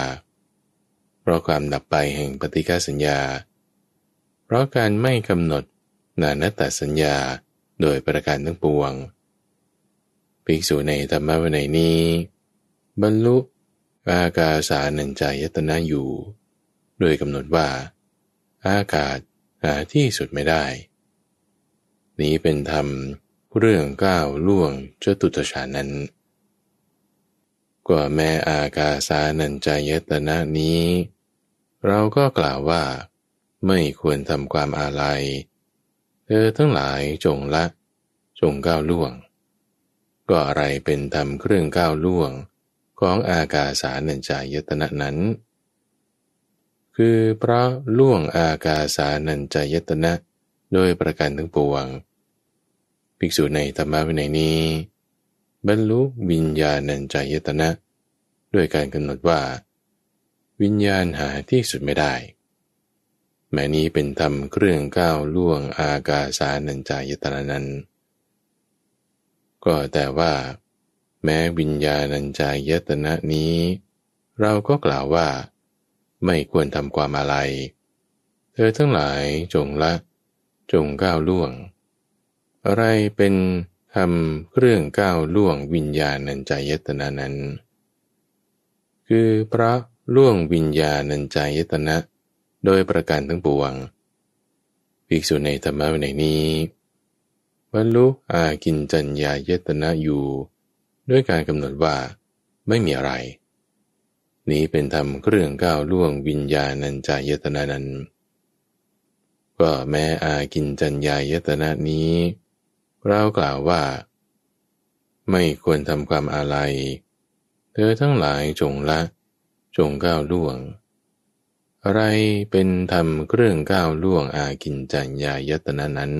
เพราะความดับไปแห่งปฏิกาสัญญา เพราะการไม่กำหนดนานตสัญญาโดยประการทั้งปวงภิกษุ ในธรรมวินัยนี้ บรรลุอากาสานงใจยตนะ อยู่ โดยกำหนดว่า อากาศ หาที่สุดไม่ได้ นี้เป็นธรรมเรื่องก้าวล่วงเจตุตฉานั้น กว่าแม้ อากาสานัญจายตนะ นี้ เราก็กล่าวว่าไม่ควรทำความอาลัยเธอทั้งหลายจงละ จงก้าว ล่วงก็อะไรเป็นธรรมเครื่องก้าวล่วงของอากาสานัญจายตนะนั้น คือพระล่วงอากาสานัญจายตนะโดยประการทั้งปวงภิกษุในธรรมะวินัยนี้บรรลุวิญญาณัญจายตนะ ด้วยการกำหนดว่า วิญญาณหาที่สุดไม่ได้ แม้นี้เป็นธรรมเครื่องก้าวล่วงอากาสานัญจายตนะนั้นก็แต่ว่า แม้วิญญาณัญจายตนะนี้ เราก็กล่าวว่า ไม่ควรทำความอะไรเธอทั้งหลายจงละ จงก้าวล่วง อะไรเป็นทำเครื่องก้าวล่วงวิญญาณัญจายตนะนั้น คือพระล่วงวิญญาณัญจายตนะโดยประการทั้งปวง ภิกษุในธรรมะในนี้บรรลุอากินจัญญายตนะอยู่ ด้วยการกำหนดว่า ไม่มีอะไร นี้เป็นธรรมเครื่องก้าวล่วงวิญญาณัญจายตนะ นั้นก็แม้อากินจัญญายตนะ นี้ เรากล่าวว่า ไม่ควรทำความอาลัยเธอทั้งหลายจงละ จงก้าวล่วง อะไรเป็นธรรมเครื่องก้าวล่วงอากินจัญญายตนะนั้น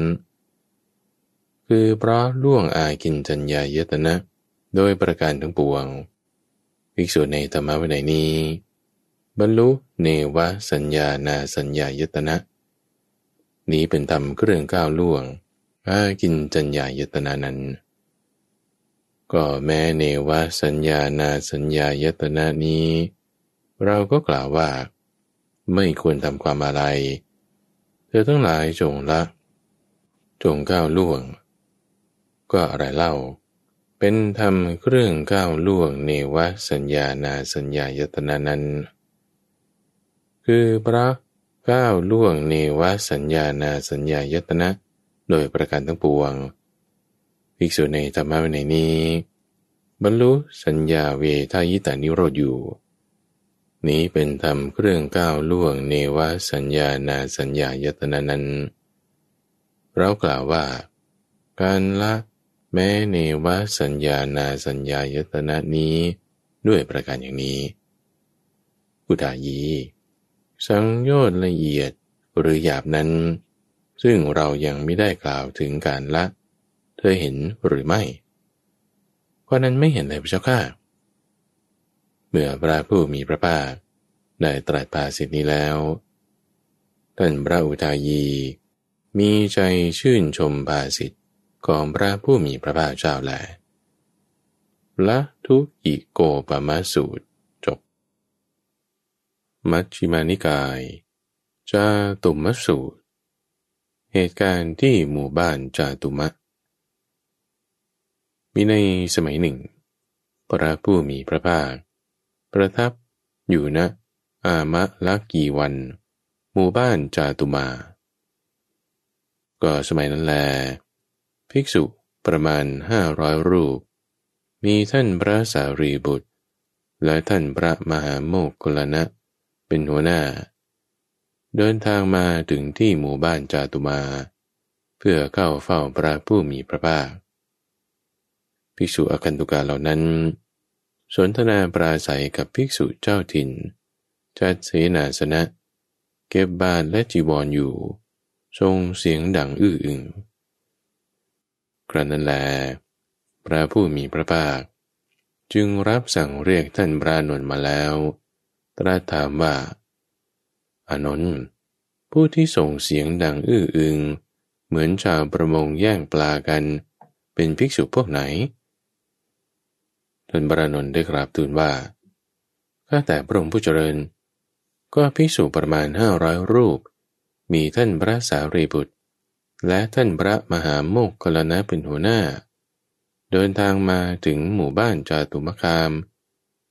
คือเพราะล่วงอากินจัญญายตนะโดยประการทั้งปวง ภิกษุในธรรมวินัยนี้บรรลุเนวสัญญานาสัญญายตนะ นี้เป็นธรรมเครื่องก้าวล่วง อากินจัญญายตนะนั้น ก็แม้เนวสัญญานาสัญญายตนะนี้ เราก็กล่าวว่า ไม่ควรทำความอะไร เธอทั้งหลายจงละ จงก้าวล่วงก็อะไรเล่า เป็นธรรมเครื่องก้าวล่วงเนวสัญญานา สัญญายตนานั้น คือพระก้าวล่วงเนวสัญญานา สัญญายตนะ โดย ประการทั้งปวงภิกษุในธรรมะในนี้บรรลุสัญญาเวทายตานิโรธ อยู่ นี้ เป็นธรรมเครื่องก้าวล่วงเนวสัญญานาสัญญายตนานั้นเรากล่าวว่า การละแม้เนวสัญญานาสัญญายตนะนี้ด้วยประการอย่างนี้ อุทายีสังโยชน์ละเอียดหรือหยาบนั้น ซึ่งเรายังไม่ได้กล่าวถึงการละ เธอเห็นหรือไม่ เพราะนั้นไม่เห็นเลยพระเจ้าค่ะเมื่อพระผู้มีพระภาคได้ตรัสภาสิทนี้แล้ว ท่านพระอุทายีมีใจชื่นชมภาสิทธของพระผู้มีพระภาคเจ้าแลละทุกอิโกปมาสูตร จบ มัชฌิมานิกายจาตุมสูตร เหตุการณ์ที่หมู่บ้านจาตุมะมีในสมัยหนึ่งพระผู้มีพระภาค ประทับอยู่ณนะอามะละกีวันหมู่บ้านจาตุมาก็สมัยนั้นแลภิกษุประมาณห้าร้อยรูป มีท่านพระสารีบุตร และท่านพระมหาโมกขลนะเป็นหัวหน้า เดินทางมาถึงที่หมู่บ้านจาตุมา เพื่อเข้าเฝ้าพระผู้มีพระภาคภิกษุอคันตุกาเหล่านั้น สนทนาปราศัยกับภิกษุเจ้าถิ่นจัดเสนาสนะ เก็บบานและจีวรออยู่ ทรงเสียงดังอื้ออึงกระนั้นแลพระผู้มีพระภาค จึงรับสั่งเรียกท่านพระนนมาแล้ว ตรัสถามว่าอานนท์ผู้ที่ส่งเสียงดังอื้ออึง เหมือนชาวประมงแย่งปลากันเป็นภิกษุพวกไหน ท่านพระนนท์ได้กราบทูลว่า ข้าแต่พระองค์ผู้เจริญ ก็ภิกษุประมาณห้าร้อยรูป มีท่านพระสารีบุตรและท่านพระมหาโมกขลนะเป็นหัวหน้าเดินทางมาถึงหมู่บ้านจาตุมคาม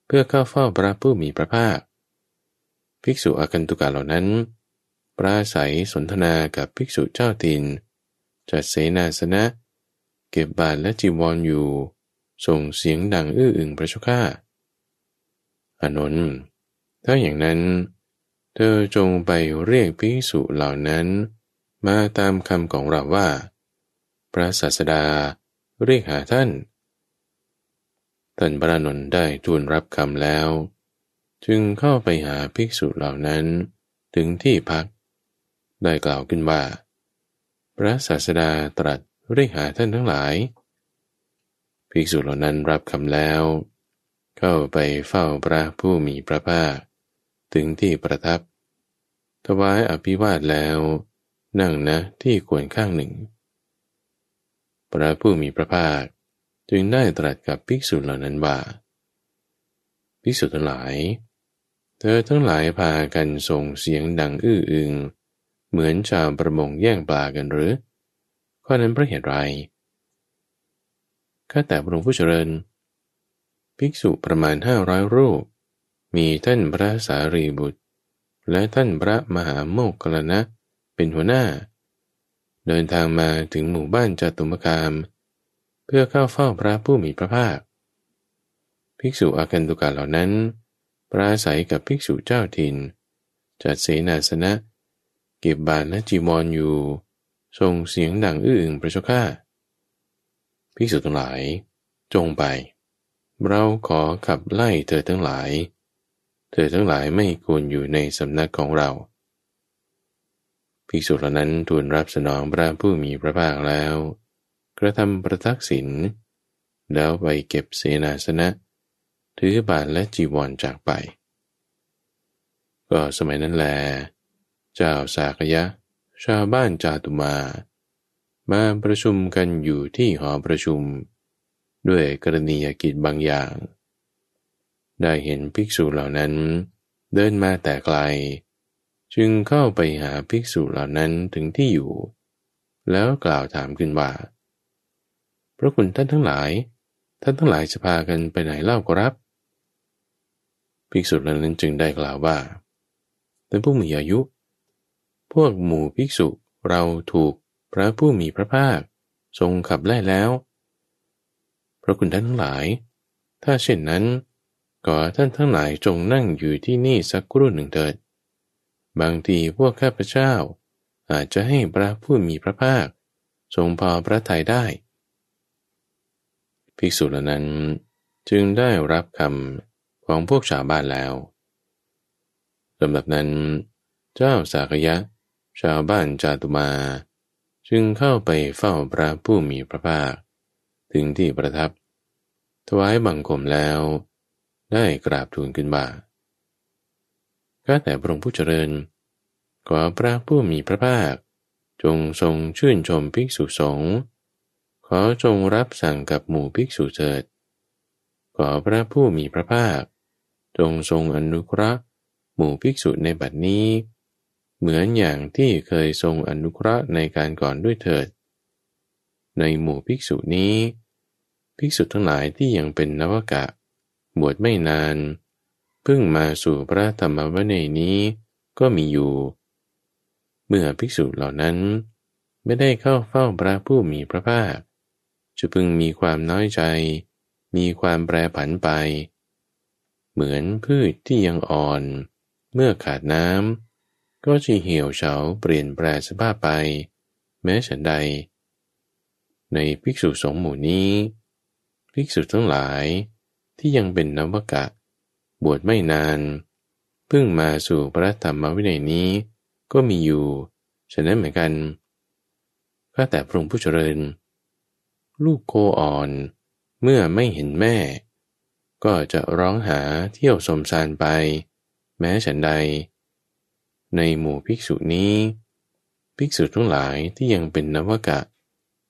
เพื่อเข้าเฝ้าพระผู้มีพระภาค ภิกษุอากันตุกะเหล่านั้น ปราศัยสนทนากับภิกษุเจ้าตินจัดเสนาสนะเก็บบาทและจีวรออยู่ส่งเสียงดังอื้ออึงพระชก้าอานนท์ถ้าอย่างนั้น เธอจงไปเรียกภิกษุเหล่านั้นมาตามคำของเราว่า พระศาสดา เรียก หาท่านท่านพระนนท์ได้ทูลรับคำแล้ว จึงเข้าไปหาภิกษุเหล่านั้น ถึงที่พัก ได้กล่าวขึ้นว่า พระศาสดาตรัสเรียก หาท่านทั้งหลาย ภิกษุเหล่านั้นรับ คำ แล้ว เข้าไปเฝ้า พระผู้มีพระภาคถึงที่ประทับ ถวายอภิวาทแล้วนั่งนะที่ควรข้างหนึ่ง พระผู้มีพระภาคจึงได้ตรัสกับภิกษุเหล่านั้นว่าภิกษุทั้งหลาย เธอทั้งหลายพากันส่งเสียงดังอื้ออึงเหมือนชาวประมงแย่งปลากันหรือ ข้อนั้นเพราะเหตุไรข้าแต่พระองค์ผู้เจริญ ภิกษุประมาณห้าร้อยรูป มีท่านพระสารีบุตร และท่านพระมหาโมกขลนะเป็นหัวหน้าเดินทางมาถึงหมู่บ้านจตุมคามเพื่อเข้าเฝ้าพระผู้มีพระภาค ภิกษุอากันตุกาเหล่านั้น ปราศัยกับภิกษุเจ้าถิ่นจัดเสนาสนะเก็บบาทและจีมอนอยู่ส่งเสียงดังอื้ออึงพระชจข้า ภิกษุทั้งหลายจงไป เราขอขับไล่เธอทั้งหลาย เธอทั้งหลายไม่ควรอยู่ในสำนักของเราภิกษุเหล่านั้นทูลรับสนองพระผู้มีพระภาคแล้ว กระทำประทักษิณแล้วไปเก็บเสนาสนะถือบาทและจีวรจากไป ก็สมัยนั้นแล เจ้าสากยะ ชาวบ้านจาตุมา มาประชุมกันอยู่ที่หอประชุม ด้วยกรณียกิจบางอย่าง ได้เห็นภิกษุเหล่านั้นเดินมาแต่ไกลจึงเข้าไปหาภิกษุเหล่านั้นถึงที่อยู่ แล้วกล่าวถามขึ้นว่า พระคุณท่านทั้งหลาย ท่านทั้งหลายจะพากันไปไหนเล่ากรับ ภิกษุเหล่านั้นจึงได้กล่าวว่าแต่ผู้มีอายุพวกหมู่ภิกษุเราถูกพระผู้มีพระภาคทรงขับไล่แล้ว พระคุณท่านทั้งหลาย ถ้าเช่นนั้น ก็ท่านทั้งหลายจงนั่งอยู่ที่นี่สักครู่หนึ่งเถิดบางทีพวกข้าพเจ้าอาจจะให้พระผู้มีพระภาค ทรงพอพระทัยได้ ภิกษุเหล่านั้นจึงได้รับคำของพวกชาวบ้านแล้วลำดับนั้น เจ้าสากยะชาวบ้านจาตุมา จึงเข้าไปเฝ้าพระผู้มีพระภาค ถึงที่ประทับ ถวายบังคมแล้ว ได้กราบทูลขึ้นบ่าก็แต่พระองค์ผู้เจริญขอพระผู้มีพระภาค จงทรงชื่นชมภิกษุสงฆ์ขอจงรับสั่งกับหมู่ภิกษุเถิด ขอพระผู้มีพระภาคจงทรงอนุเคราะห์ หมู่ภิกษุในบัดนี้ เหมือนอย่างที่เคยทรงอนุเคราะห์ในการก่อนด้วยเถิด ในหมู่ภิกษุนี้ ภิกษุทั้งหลายที่ยังเป็นนวกะ บวชไม่นานเพิ่งมาสู่พระธรรมวเนนี้ก็มีอยู่เมื่อภิกษุเหล่านั้น ไม่ได้เข้าเฝ้าพระผู้มีพระภาคจะพึงมีความน้อยใจ มีความแปรผันไป เหมือนพืชที่ยังอ่อน เมื่อขาดน้ำก็จะเหี่ยวเฉาเปลี่ยนแปลสภาพไป แม้ฉันใด ในภิกษุสงฆ์หมู่นี้ภิกษุทั้งหลายที่ยังเป็นนวกะ บวชไม่นานเพิ่งมาสู่พระธรรมวินัยนี้ก็มีอยู่ ฉะนั้นเหมือนกัน ก็แต่พระองค์ผู้เจริญ ลูกโคอ่อน เมื่อไม่เห็นแม่ ก็จะร้องหาเที่ยวสมสารไป แม้ฉันใด ในหมู่ภิกษุนี้ภิกษุทั้งหลายที่ยังเป็นนวกะ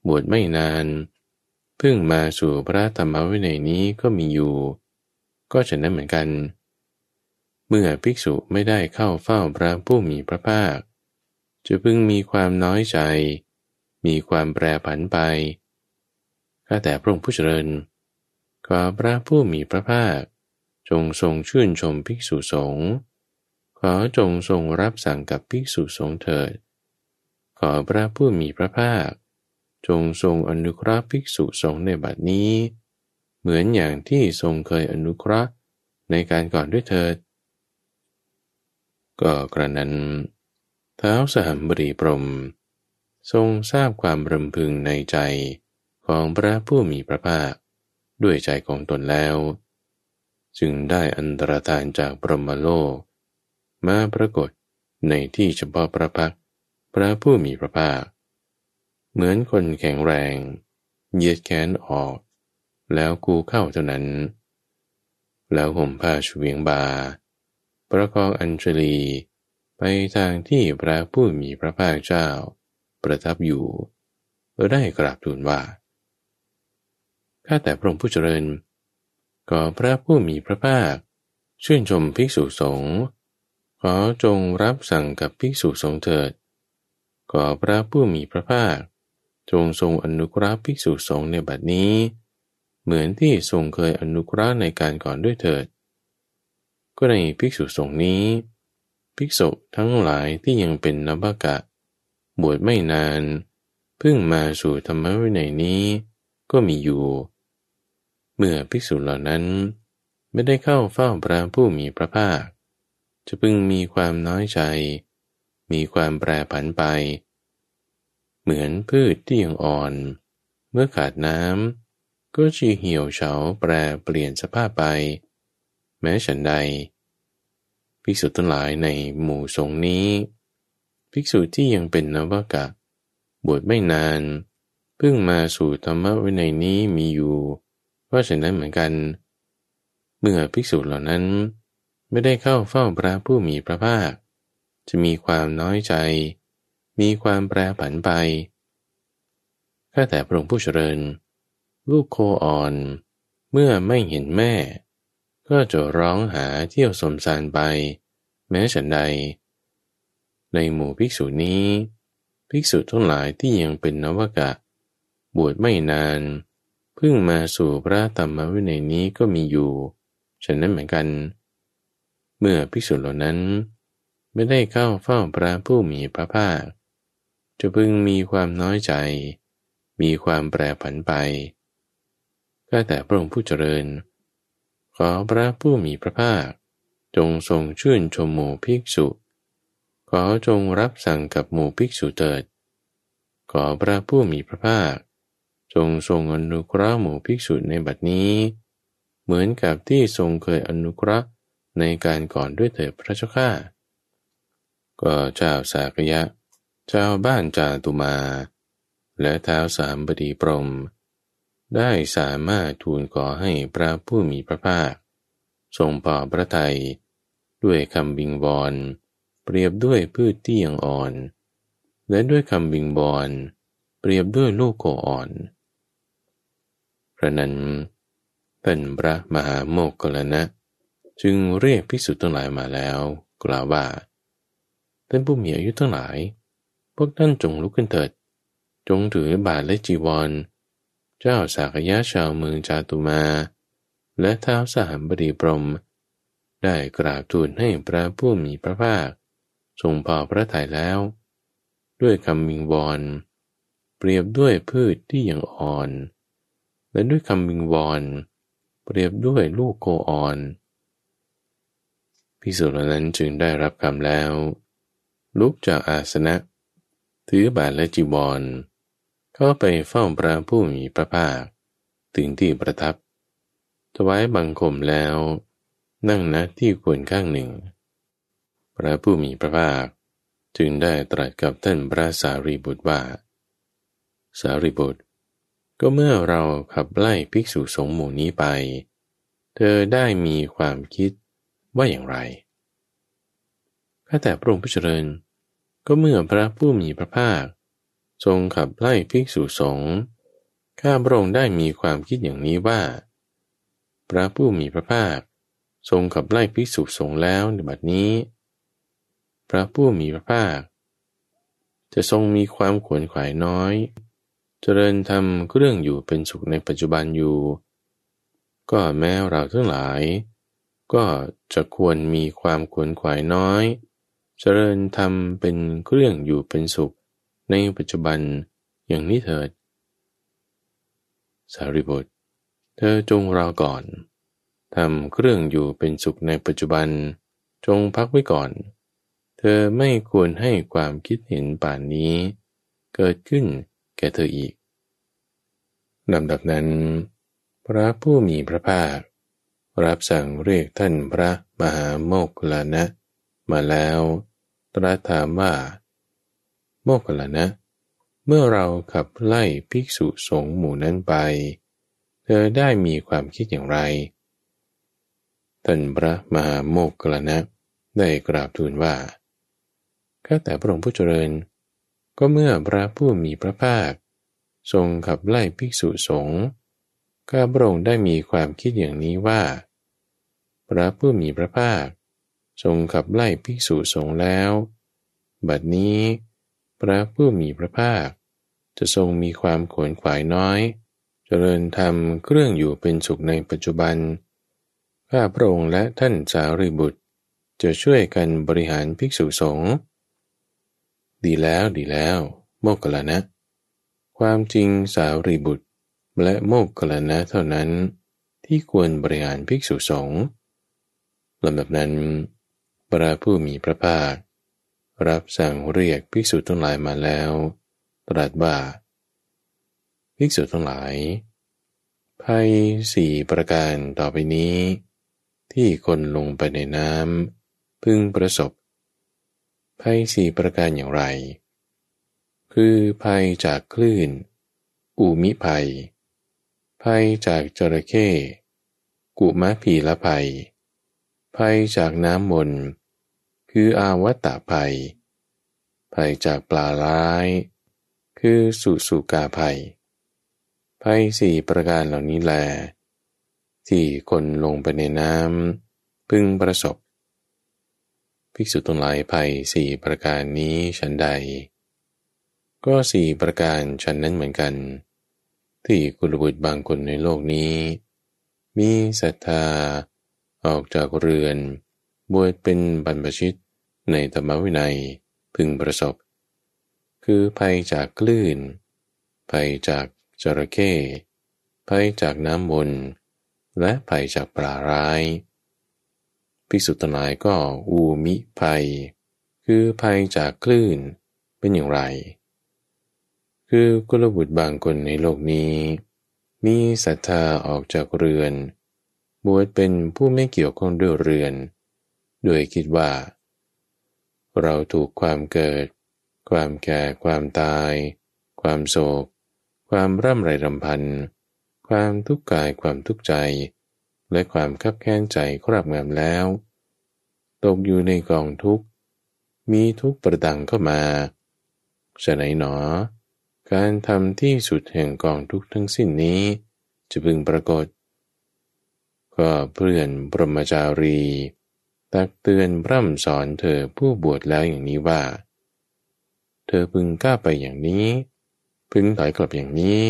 บวชไม่นานเพิ่งมาสู่พระธรรมวินัยนี้ก็มีอยู่ ก็ฉะนั้นเหมือนกันเเมื่อภิกษุไม่ได้เข้าเฝ้าพระผู้มีพระภาค จะพึงมีความน้อยใจ มีความแปรผันไปข้าแต่พระองค์ผู้เจริญ ขอพระผู้มีพระภาค จงทรงชื่นชมภิกษุสงฆ์ขอจงทรงรับสั่งกับภิกษุสงฆ์เถิด ขอพระผู้มีพระภาค จงทรงอนุเคราะห์ภิกษุสงฆ์ในบัดนี้ เหมือนอย่างที่ทรงเคยอนุเคราะห์ในการก่อนด้วยเถิดก็กระนั้น เท้าสหัมบรีพรม ทรงทราบความรำพึงในใจของพระผู้มีพระภาคด้วยใจของตนแล้วจึงได้อันตรธานจากพรหมโลก มาปรากฏในที่เฉพาะพระพักพระผู้มีพระภาค เหมือนคนแข็งแรง เยียดแขนออก แล้วกูเข้าเท่านั้น แล้วห่มผ้าชเวียงบาประคองอัญชลี ไปทางที่พระผู้มีพระภาคเจ้า ประทับอยู่ได้กราบทูลว่าข้าแต่พระองค์ผู้เจริญขอพระผู้มีพระภาคชื่นชมภิกษุสงฆ์ขอจงรับสั่งกับภิกษุสงฆ์เถิดขอพระผู้มีพระภาค จงทรงอนุเคราะห์ภิกษุสงฆ์ในบัดนี้ เหมือนที่ทรงเคยอนุเคราะห์ในการก่อนด้วยเถิดก็ในภิกษุสงฆ์นี้ ภิกษุทั้งหลายที่ยังเป็นนบกะ บวชไม่นานเพิ่งมาสู่ธรรมวินัยนี้ ก็มีอยู่ เมื่อภิกษุเหล่านั้น ไม่ได้เข้าเฝ้าพระผู้มีพระภาค จะพึงมีความน้อยใจ มีความแปรผันไป เหมือนพืชที่ยังอ่อน เมื่อขาดน้ำก็ชีเหี่ยวเฉาแปรเปลี่ยนสภาพไปแม้ฉันใด ภิกษุทั้งหลายในหมู่สงฆ์นี้ภิกษุที่ยังเป็นนวากะบวชไม่นานเพิ่งมาสู่ธรรมะวินัยนี้มีอยู่ว่าฉันนั้นเหมือนกัน เมื่อภิกษุเหล่านั้น ไม่ได้เข้าเฝ้าพระผู้มีพระภาค จะมีความน้อยใจ มีความแปรผันไปข้าแต่พระองค์ผู้เจริญ ลูกโคอ่อน เมื่อไม่เห็นแม่ก็จะร้องหาเที่ยวสมสารไป แม้ฉันใด ในหมู่ภิกษุนี้ ภิกษุทั้งหลายที่ยังเป็นนวกะ บวชไม่นานเพิ่งมาสู่พระธรรมวินัยนี้ก็มีอยู่ ฉันนั้นเหมือนกัน เมื่อภิกษุเหล่านั้น ไม่ได้เข้าเฝ้าพระผู้มีพระภาค จะพึงมีความน้อยใจ มีความแปรผันไป ก็แต่พระองค์ผู้เจริญเขอพระผู้มีพระภาค จงทรงชื่นชมหมู่ภิกษุขอจงรับสั่งกับหมู่ภิกษุเถิดขอพระผู้มีพระภาค จงทรงอนุเคราะห์หมู่ภิกษุในบัดนี้ เหมือนกับที่ทรงเคยอนุเคราะห์ในการก่อนด้วยเถิดพระเจ้าข้าก็เจ้าสากยะเจ้าบ้านจาตุมา และเท้าสามบดีปรมได้สามารถทูลขอให้พระผู้มีพระภาค ทรง่อพระทัยด้วยคำบิงบอลเปรียบด้วยพืชที่ยังอ่อน และด้วยคำบิงบอลเปรียบด้วยลูกโคอ่อนพระนั้นเป็นพระมหาโมกขลนะจึงเรียกภิกษุทั้งหลายมาแล้ว กล่าวว่าท่านผู้มีอายุทั้งหลายพวกท่านจงลุกขึ้นเถิด จงถือบาทและจีวรเจ้าสากยะชาวเมืองจาตุมา และท้าวสหบดีพรม ได้กราบทูลให้พระผู้มีพระภาคทรงพอพระทัยแล้ว ด้วยคำวิงวอนเปรียบด้วยพืชที่ยังอ่อน และด้วยคำวิงวอนเปรียบด้วยลูกโกอ่อนพิสุรนั้นจึงได้รับคำแล้วลุกจากอาสนะถือบาทและจีอลก็ไปเฝ้าพระผู้มีพระภาค ถึงที่ประทับถวายบังคมแล้วนั่งนที่ควรข้างหนึ่ง พระผู้มีพระภาค จึงได้ตรัสกับท่านพระสารีบุตรว่า สารีบุตรก็เมื่อเราขับไล่ภิกษุสงฆ์หมู่นี้ไป เธอได้มีความคิดว่าอย่างไรข้าแต่พระองค์ผู้เจริญก็เมื่อพระผู้มีพระภาคทรงขับไล่ภิกษุสงฆ์ ข้าพระองค์ได้มีความคิดอย่างนี้ว่า พระผู้มีพระภาค ทรงขับไล่ภิกษุสงฆ์แล้วในบัดนี้ พระผู้มีพระภาค จะทรงมีความขวนขวายน้อย เจริญธรรมเรื่องอยู่เป็นสุขในปัจจุบันอยู่ ก็แม้เราทั้งหลายก็จะควรมีความขวนขวายน้อย เจริญธรรมเป็นเครื่องอยู่เป็นสุขในปัจจุบันอย่างนี้เถิด สารีบุตรเธอจงรอก่อน ทำเครื่องอยู่เป็นสุขในปัจจุบันจงพักไว้ก่อน เธอไม่ควรให้ความคิดเห็นป่านนี้ เกิดขึ้นแก่เธออีกลำดับนั้น พระผู้มีพระภาค รับสั่งเรียกท่านพระมหาโมกลานะมาแล้วตรัสถามว่าโมกขละนะ เมื่อเราขับไล่ ภิกษุสงฆ์หมู่นั้นไป เธอได้มีความคิดอย่างไร ท่านพระมหาโมกขละนะได้กราบทูลว่าข้าแต่พระองค์ผู้เจริญ ก็เมื่อพระผู้มีพระภาค ทรงขับไล่ภิกษุสงฆ์ข้าพระองค์ได้มีความคิดอย่างนี้ว่า พระผู้มีพระภาค ทรงขับไล่ภิกษุสงฆ์แล้ว บัดนี้พระผู้มีพระภาคจะทรงมีความขวนขวายน้อย เจริญธรรมเครื่องอยู่เป็นสุขในปัจจุบันข้าพระองค์และท่านสารีบุตร จะช่วยกันบริหารภิกษุสงฆ์ดีแล้วดีแล้ว โมกขลานะความจริงสารีบุตร และโมกขลานะเท่านั้นที่ควรบริหารภิกษุสงฆ์ลำดับนั้นพระผู้มีพระภาครับสั่งเรียกภิกษุทั้งหลายมาแล้ว ตรัสว่าภิกษุทั้งหลายภัยสี่ประการต่อไปนี้ ที่คนลงไปในน้ำพึ่งประสบภัยสี่ประการอย่างไร คือภัยจากคลื่น อูมิภัยภัยจากจระเข้ กุมะพีละภัยภัยจากน้ำมนต์คืออาวัตตภัย ภัยจากปลาร้าย คือสุสุกาภัย ภัยสี่ประการเหล่านี้แล ที่คนลงไปในน้ำพึงประสบภิกษุตรงหลายภัยสี่ประการนี้ฉันใด ก็สี่ประการฉันนั้นเหมือนกัน ที่กุลบุตรบางคนในโลกนี้ มีศรัทธาออกจากเรือนบวชเป็นบรรพชิตในธรรมวินัยพึงประสบ คือภัยจากคลื่น ภัยจากจระเข้ ภัยจากน้ำบน และภัยจากปลาร้ายพิสุทนายก็อูมิภัย คือภัยจากคลื่นเป็นอย่างไร คือกุลบุตรบางคนในโลกนี้ มีศรัทธาออกจากเรือน บวชเป็นผู้ไม่เกี่ยวข้องด้วยเรือนด้วยคิดว่า เราถูกความเกิด ความแก่ความตาย ความโศก ความร่ำไรรำพัน ความทุกข์กายความทุกข์ใจ และความคับแค้นใจครอบงำแล้ว ตกอยู่ในกองทุกข์ มีทุกประดังเข้ามาฉะไหนหนอ การทำที่สุดแห่งกองทุกข์ทั้งสิ้นนี้ จะพึงปรากฏ ก็เพื่อนปรมจารีตักเตือนพร่ำสอนเธอผู้บวชแล้วอย่างนี้ว่า เธอพึงกล้าไปอย่างนี้ พึงถอยกลับอย่างนี้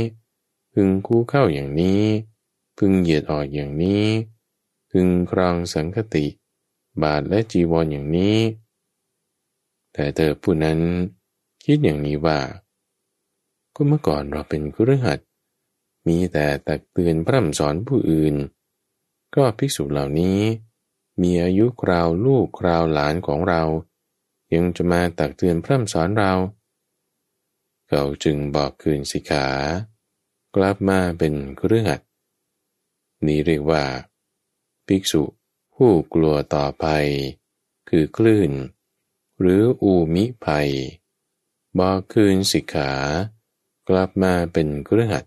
พึงคู่เข้าอย่างนี้ พึงเหยียดออกอย่างนี้ พึงครองสังคติ บาทและจีวรออย่างนี้ แต่เธอผู้นั้น คิดอย่างนี้ว่าก็เมื่อก่อนเราเป็นรุรหัดมีแต่ตักเตือนพร่ำสอนผู้อื่น ก็ภิกษุเหล่านี้มีอายุคราวลูกคราวหลานของเรา ยังจะมาตักเตือนพร่ำสอนเรา เขาจึงบอกคืนสิขา กลับมาเป็นเครื่องหัด นี้เรียกว่า ภิกษุผู้กลัวต่อภัย คือคลื่น หรืออูมิภัย บอกคืนสิขา กลับมาเป็นเครื่องหัด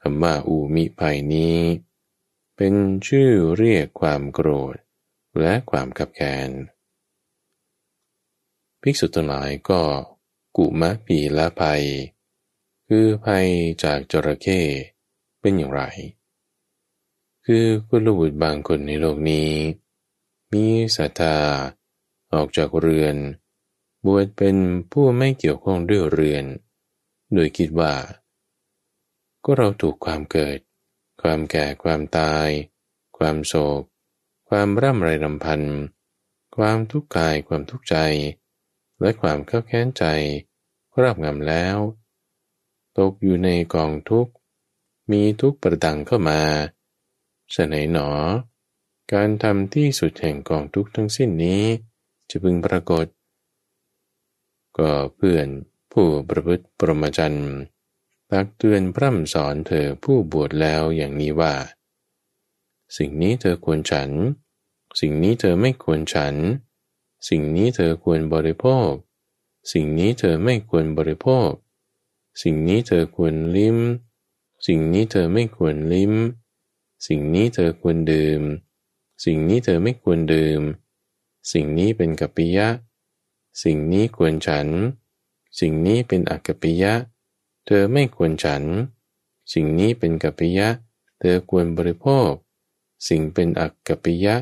คำว่าอูมิภัยนี้เป็นชื่อเรียกความโกรธและความขับแค้นภิกษุตนงหลายก็กุมะปีละภัย คือภัยจากจระเข้เป็นอย่างไร คือกุลบุตรบางคนในโลกนี้ มีศรัทธาออกจากเรือน บวชเป็นผู้ไม่เกี่ยวข้องด้วยเรือน โดยคิดว่า ก็เราถูกความเกิดความแก่ความตาย ความโศก ความร่ำไรรำพันความทุกข์กายความทุกข์ใจ และความเข้าแค้นใจครอบงำแล้ว ตกอยู่ในกองทุกข์มีทุกข์ประดังเข้ามาสนหนอ การทำที่สุดแห่งกองทุกข์ทั้งสิ้นนี้ จะพึงปรากฏ ก็เพื่อนผู้ประพฤติปรมจันทร์ตักเตือนพร่ำสอนเธอผู้บวชแล้วอย่างนี้ว่า สิ่งนี้เธอควรฉัน สิ่งนี้เธอไม่ควรฉัน สิ่งนี้เธอควรบริโภค สิ่งนี้เธอไม่ควรบริโภค สิ่งนี้เธอควรลิ้มสิ่งนี้เธอไม่ควรลิ้ม สิ่งนี้เธอควรดื่ม สิ่งนี้เธอไม่ควรดื่ม สิ่งนี้เป็นกัปปิยะ สิ่งนี้ควรฉัน สิ่งนี้เป็นอักกัปปิยะเธอไม่ควรฉัน สิ่งนี้เป็นกัปปิยะ เธอควรบริโภค สิ่งเป็นอักกัปปิยะ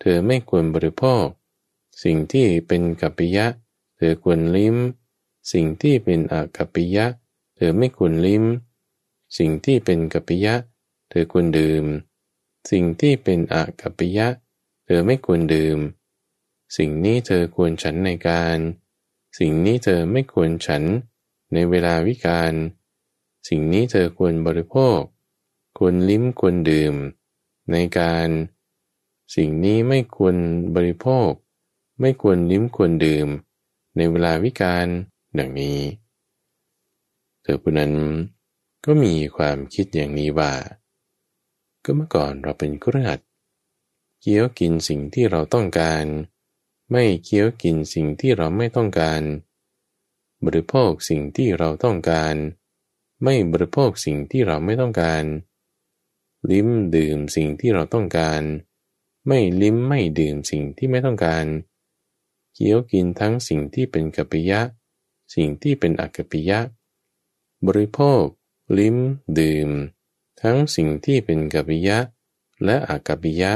เธอไม่ควรบริโภค สิ่งที่เป็นกัปปิยะ เธอควรลิ้ม สิ่งที่เป็นอักกัปปิยะ เธอไม่ควรลิ้ม สิ่งที่เป็นกัปปิยะ เธอควรดื่ม สิ่งที่เป็นอักกัปปิยะ เธอไม่ควรดื่ม สิ่งนี้เธอควรฉันในการ สิ่งนี้เธอไม่ควรฉันในเวลาวิการ สิ่งนี้เธอควรบริโภค ควรลิ้มควรดื่ม ในการ สิ่งนี้ไม่ควรบริโภค ไม่ควรลิ้มควรดื่ม ในเวลาวิการ ดังนี้ เธอผู้นั้นก็มีความคิดอย่างนี้ว่า ก็เมื่อก่อนเราเป็นกรหัดเคี้ยวกินสิ่งที่เราต้องการ ไม่เคี้ยวกินสิ่งที่เราไม่ต้องการบริโภคสิ่งที่เราต้องการ ไม่บริโภคสิ่งที่เราไม่ต้องการ ลิ้มดื่มสิ่งที่เราต้องการ ไม่ลิ้มไม่ดื่มสิ่งที่ไม่ต้องการเคี้ยวกินทั้งสิ่งที่เป็น กัปปิยะ สิ่งที่เป็นอกัปปิยะ บริโภค ลิ้ม ดื่ม ทั้งสิ่งที่เป็นกัปปิยะและอกัปปิยะ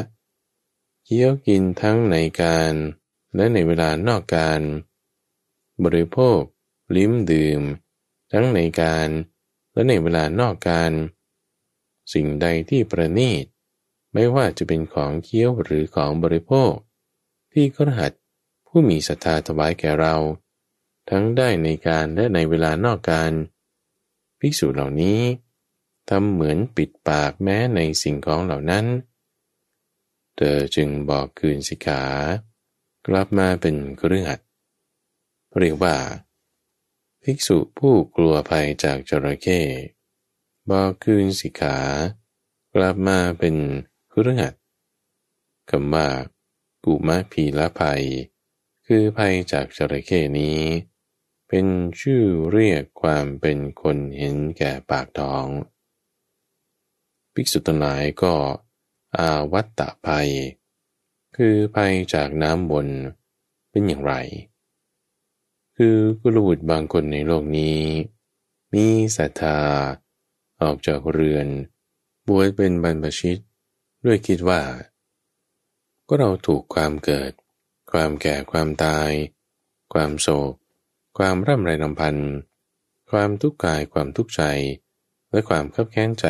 เคี้ยวกินทั้งในการ และในเวลานอกการ บริโภคลิ้มดื่มทั้งในการและในเวลานอกการ สิ่งใดที่ประณีต ไม่ว่าจะเป็นของเคี้ยวหรือของบริโภค ที่กระหัตผู้มีศรัทธาถวายแก่เรา ทั้งได้ในการและในเวลานอกการภิกษุเหล่านี้ทำเหมือนปิดปากแม้ในสิ่งของเหล่านั้นเธอจึงบอกคืนสิกากลับมาเป็นเครื่อหัดเรียกว่าภิกษุผู้กลัวภัยจากจระเข้บอกคืนสิขากลับมาเป็นครหัดคำว่ากุมะพีละภัย คือภัยจากจระเข้นี้ เป็นชื่อเรียกความเป็นคนเห็นแก่ปากท้อง ภิกษุตนายก็ อาวัตตะภัย คือภัยจากน้ำบนเป็นอย่างไรคือกุลบุตรบางคนในโลกนี้ มีศรัทธา ออกจากเรือน บวชเป็นบรรพชิต ด้วยคิดว่า ก็เราถูกความเกิด ความแก่ความตาย ความโศก ความร่ำไรลำพันธ์ความทุกข์กายความทุกข์ใจ และความขับแค้นใจ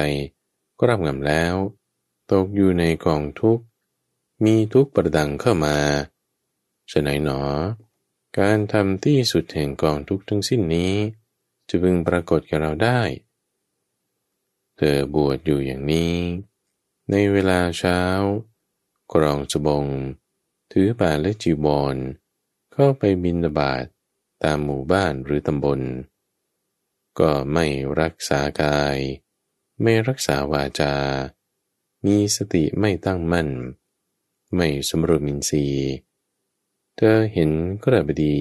ก็รับงำแล้ว ตกอยู่ในกองทุกข์มีทุกข์ประดังเข้ามาฉะไหนหนอการทำที่สุดแห่งกองทุกทั้งสิ้นนี้ จะพึงปรากฏกับเราได้ เธอบวชอยู่อย่างนี้ ในเวลาเช้า กรองสบง ถือบาและจีบอลเข้าไปบินบาตตามหมู่บ้านหรือตำบล ก็ไม่รักษากาย ไม่รักษาวาจา มีสติไม่ตั้งมั่น ไม่สมรวมินทรีย์เธอเห็นกระบดี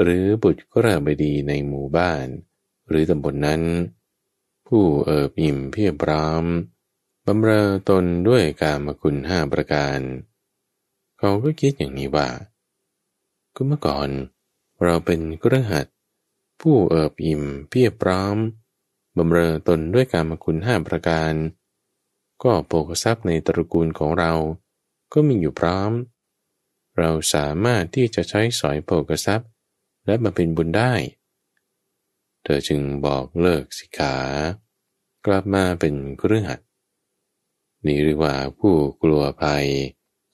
หรือบุตรกระบดีในหมู่บ้าน หรือตำบลนนั้น ผู้เอิบอิ่มเพียบพร้อมบำเรอตนด้วยกามคุณห้าประการ เขาก็คิดอย่างนี้ว่า ก็เมื่อก่อน เราเป็นกระหัตผู้เอิบอิ่มเพียบพร้อมบำเรอตนด้วยกามคุณห้าประการ ก็โภคทรัพย์ในตระกูลของเราก็มีอยู่พร้อมเราสามารถที่จะใช้สอยโภกทรัพย์ และมาเป็นบุญได้ เธอจึงบอกเลิกสิขา กลับมาเป็นเครือขัดนี่เรียกว่าผู้กลัวภัย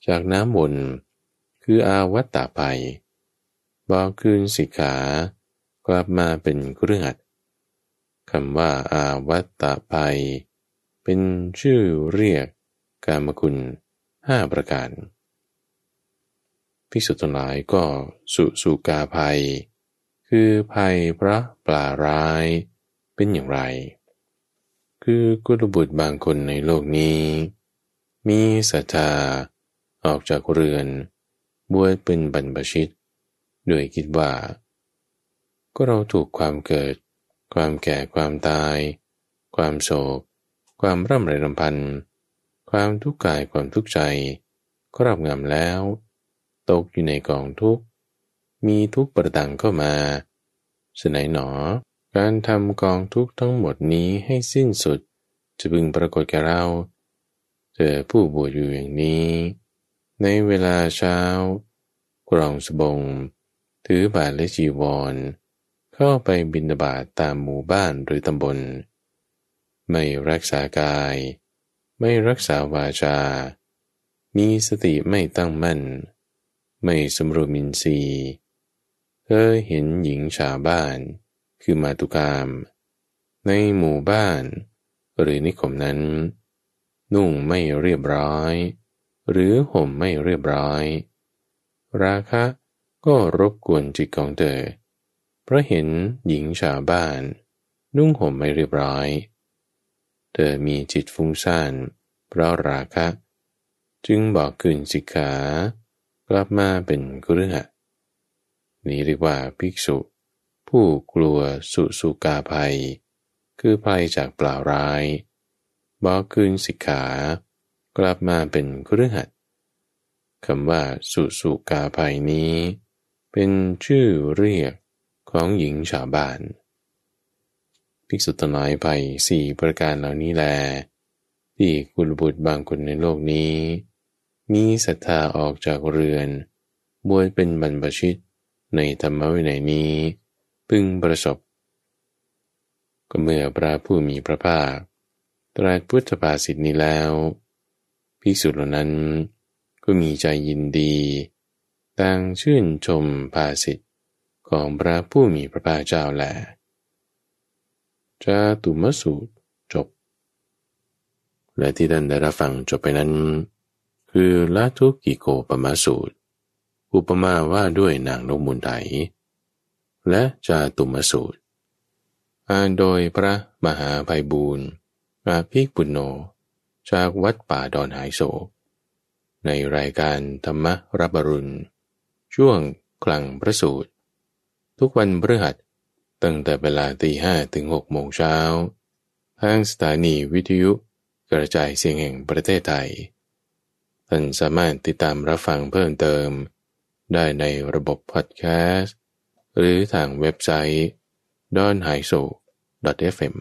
จากน้ำมนคืออาวัตตาภัย บอกคืนสิขา กลับมาเป็นเครือขัด คำว่าอาวัตตาภัย เป็นชื่อเรียกกามคุณห้าประการภิกษุทั้งหลายก็สุสุกาภัย คือภัยพระปลาร้าย เป็นอย่างไร คือกุลบุตรบางคนในโลกนี้ มีศรัทธา ออกจากเรือน บวชเป็นบรรพชิตโดยคิดว่า ก็เราถูกความเกิด ความแก่ความตาย ความโศก ความร่ำไรลำพันธ์ความทุกข์กายความทุกข์ใจ ก็รับงำแล้วตกอยู่ในกองทุกข์มีทุกข์ประดังเข้ามา สนัยหนอ การทำกองทุกข์ทั้งหมดนี้ให้สิ้นสุด จะบึงปรากฏแก่เราเจอผู้บวชอยู่อย่างนี้ ในเวลาเช้ากรองสบง ถือบาทและจีวร เข้าไปบินบาตตามหมู่บ้านหรือตำบล ไม่รักษากาย ไม่รักษาวาจา มีสติไม่ตั้งมั่นไม่สมรมินทรีย์เธอเห็นหญิงชาวบ้าน คือมาตุกาม ในหมู่บ้านหรือนิคมนั้น นุ่งไม่เรียบร้อย หรือห่มไม่เรียบร้อย ราคะก็รบกวนจิตของเธอเพราะเห็นหญิงชาวบ้าน นุ่งห่มไม่เรียบร้อย เธอมีจิตฟุ้งซ่าน เพราะราคะ จึงบอกกืนสิกขากลับมาเป็นกุฤหะนี้เรียกว่าภิกษุผู้กลัวสุสุกาภัย คือภัยจากเปล่าร้ายบอกคืนสิกขา กลับมาเป็นกุฤหะคำว่าสุสุกาภัยนี้ เป็นชื่อเรียกของหญิงชาวบ้านภิกษุตนายภัยสี่ประการเหล่านี้แล ที่กุลบุตรบางคนในโลกนี้มีศรัทธาออกจากเรือนบวชเป็นบรรพชิตในธรรมวินัยนี้ พึงประสบ ก็เมื่อพระผู้มีพระภาค ตรัสพุทธภาษิตนี้แล้วภิกษุเหล่านั้น ก็มีใจยินดี ต่างชื่นชมภาษิตของพระผู้มีพระภาคเจ้าแหละจาตุมสูตรจบ และที่ท่านได้รับฟังจบไปนั้นคือละทุกิโกปมาสูตร อุปมาว่าด้วยนางนกมูลไถและจาตุมสูตรอ่านโดยพระมหาภัยบูรณ์อาภิกปุณโญจากวัดป่าดอนหายโศกในรายการธรรมรับรุณ ช่วงกลางพระสูตรทุกวันพฤหัสตั้งแต่เวลาตีห้ถึงหกโมงเช้าทางสถานีวิทยุกระจายเสียงแห่งประเทศไทยท่านสามารถติดตามรับฟังเพิ่มเติมได้ในระบบพอดแคสต์หรือทางเว็บไซต์ d o n h a i s o fm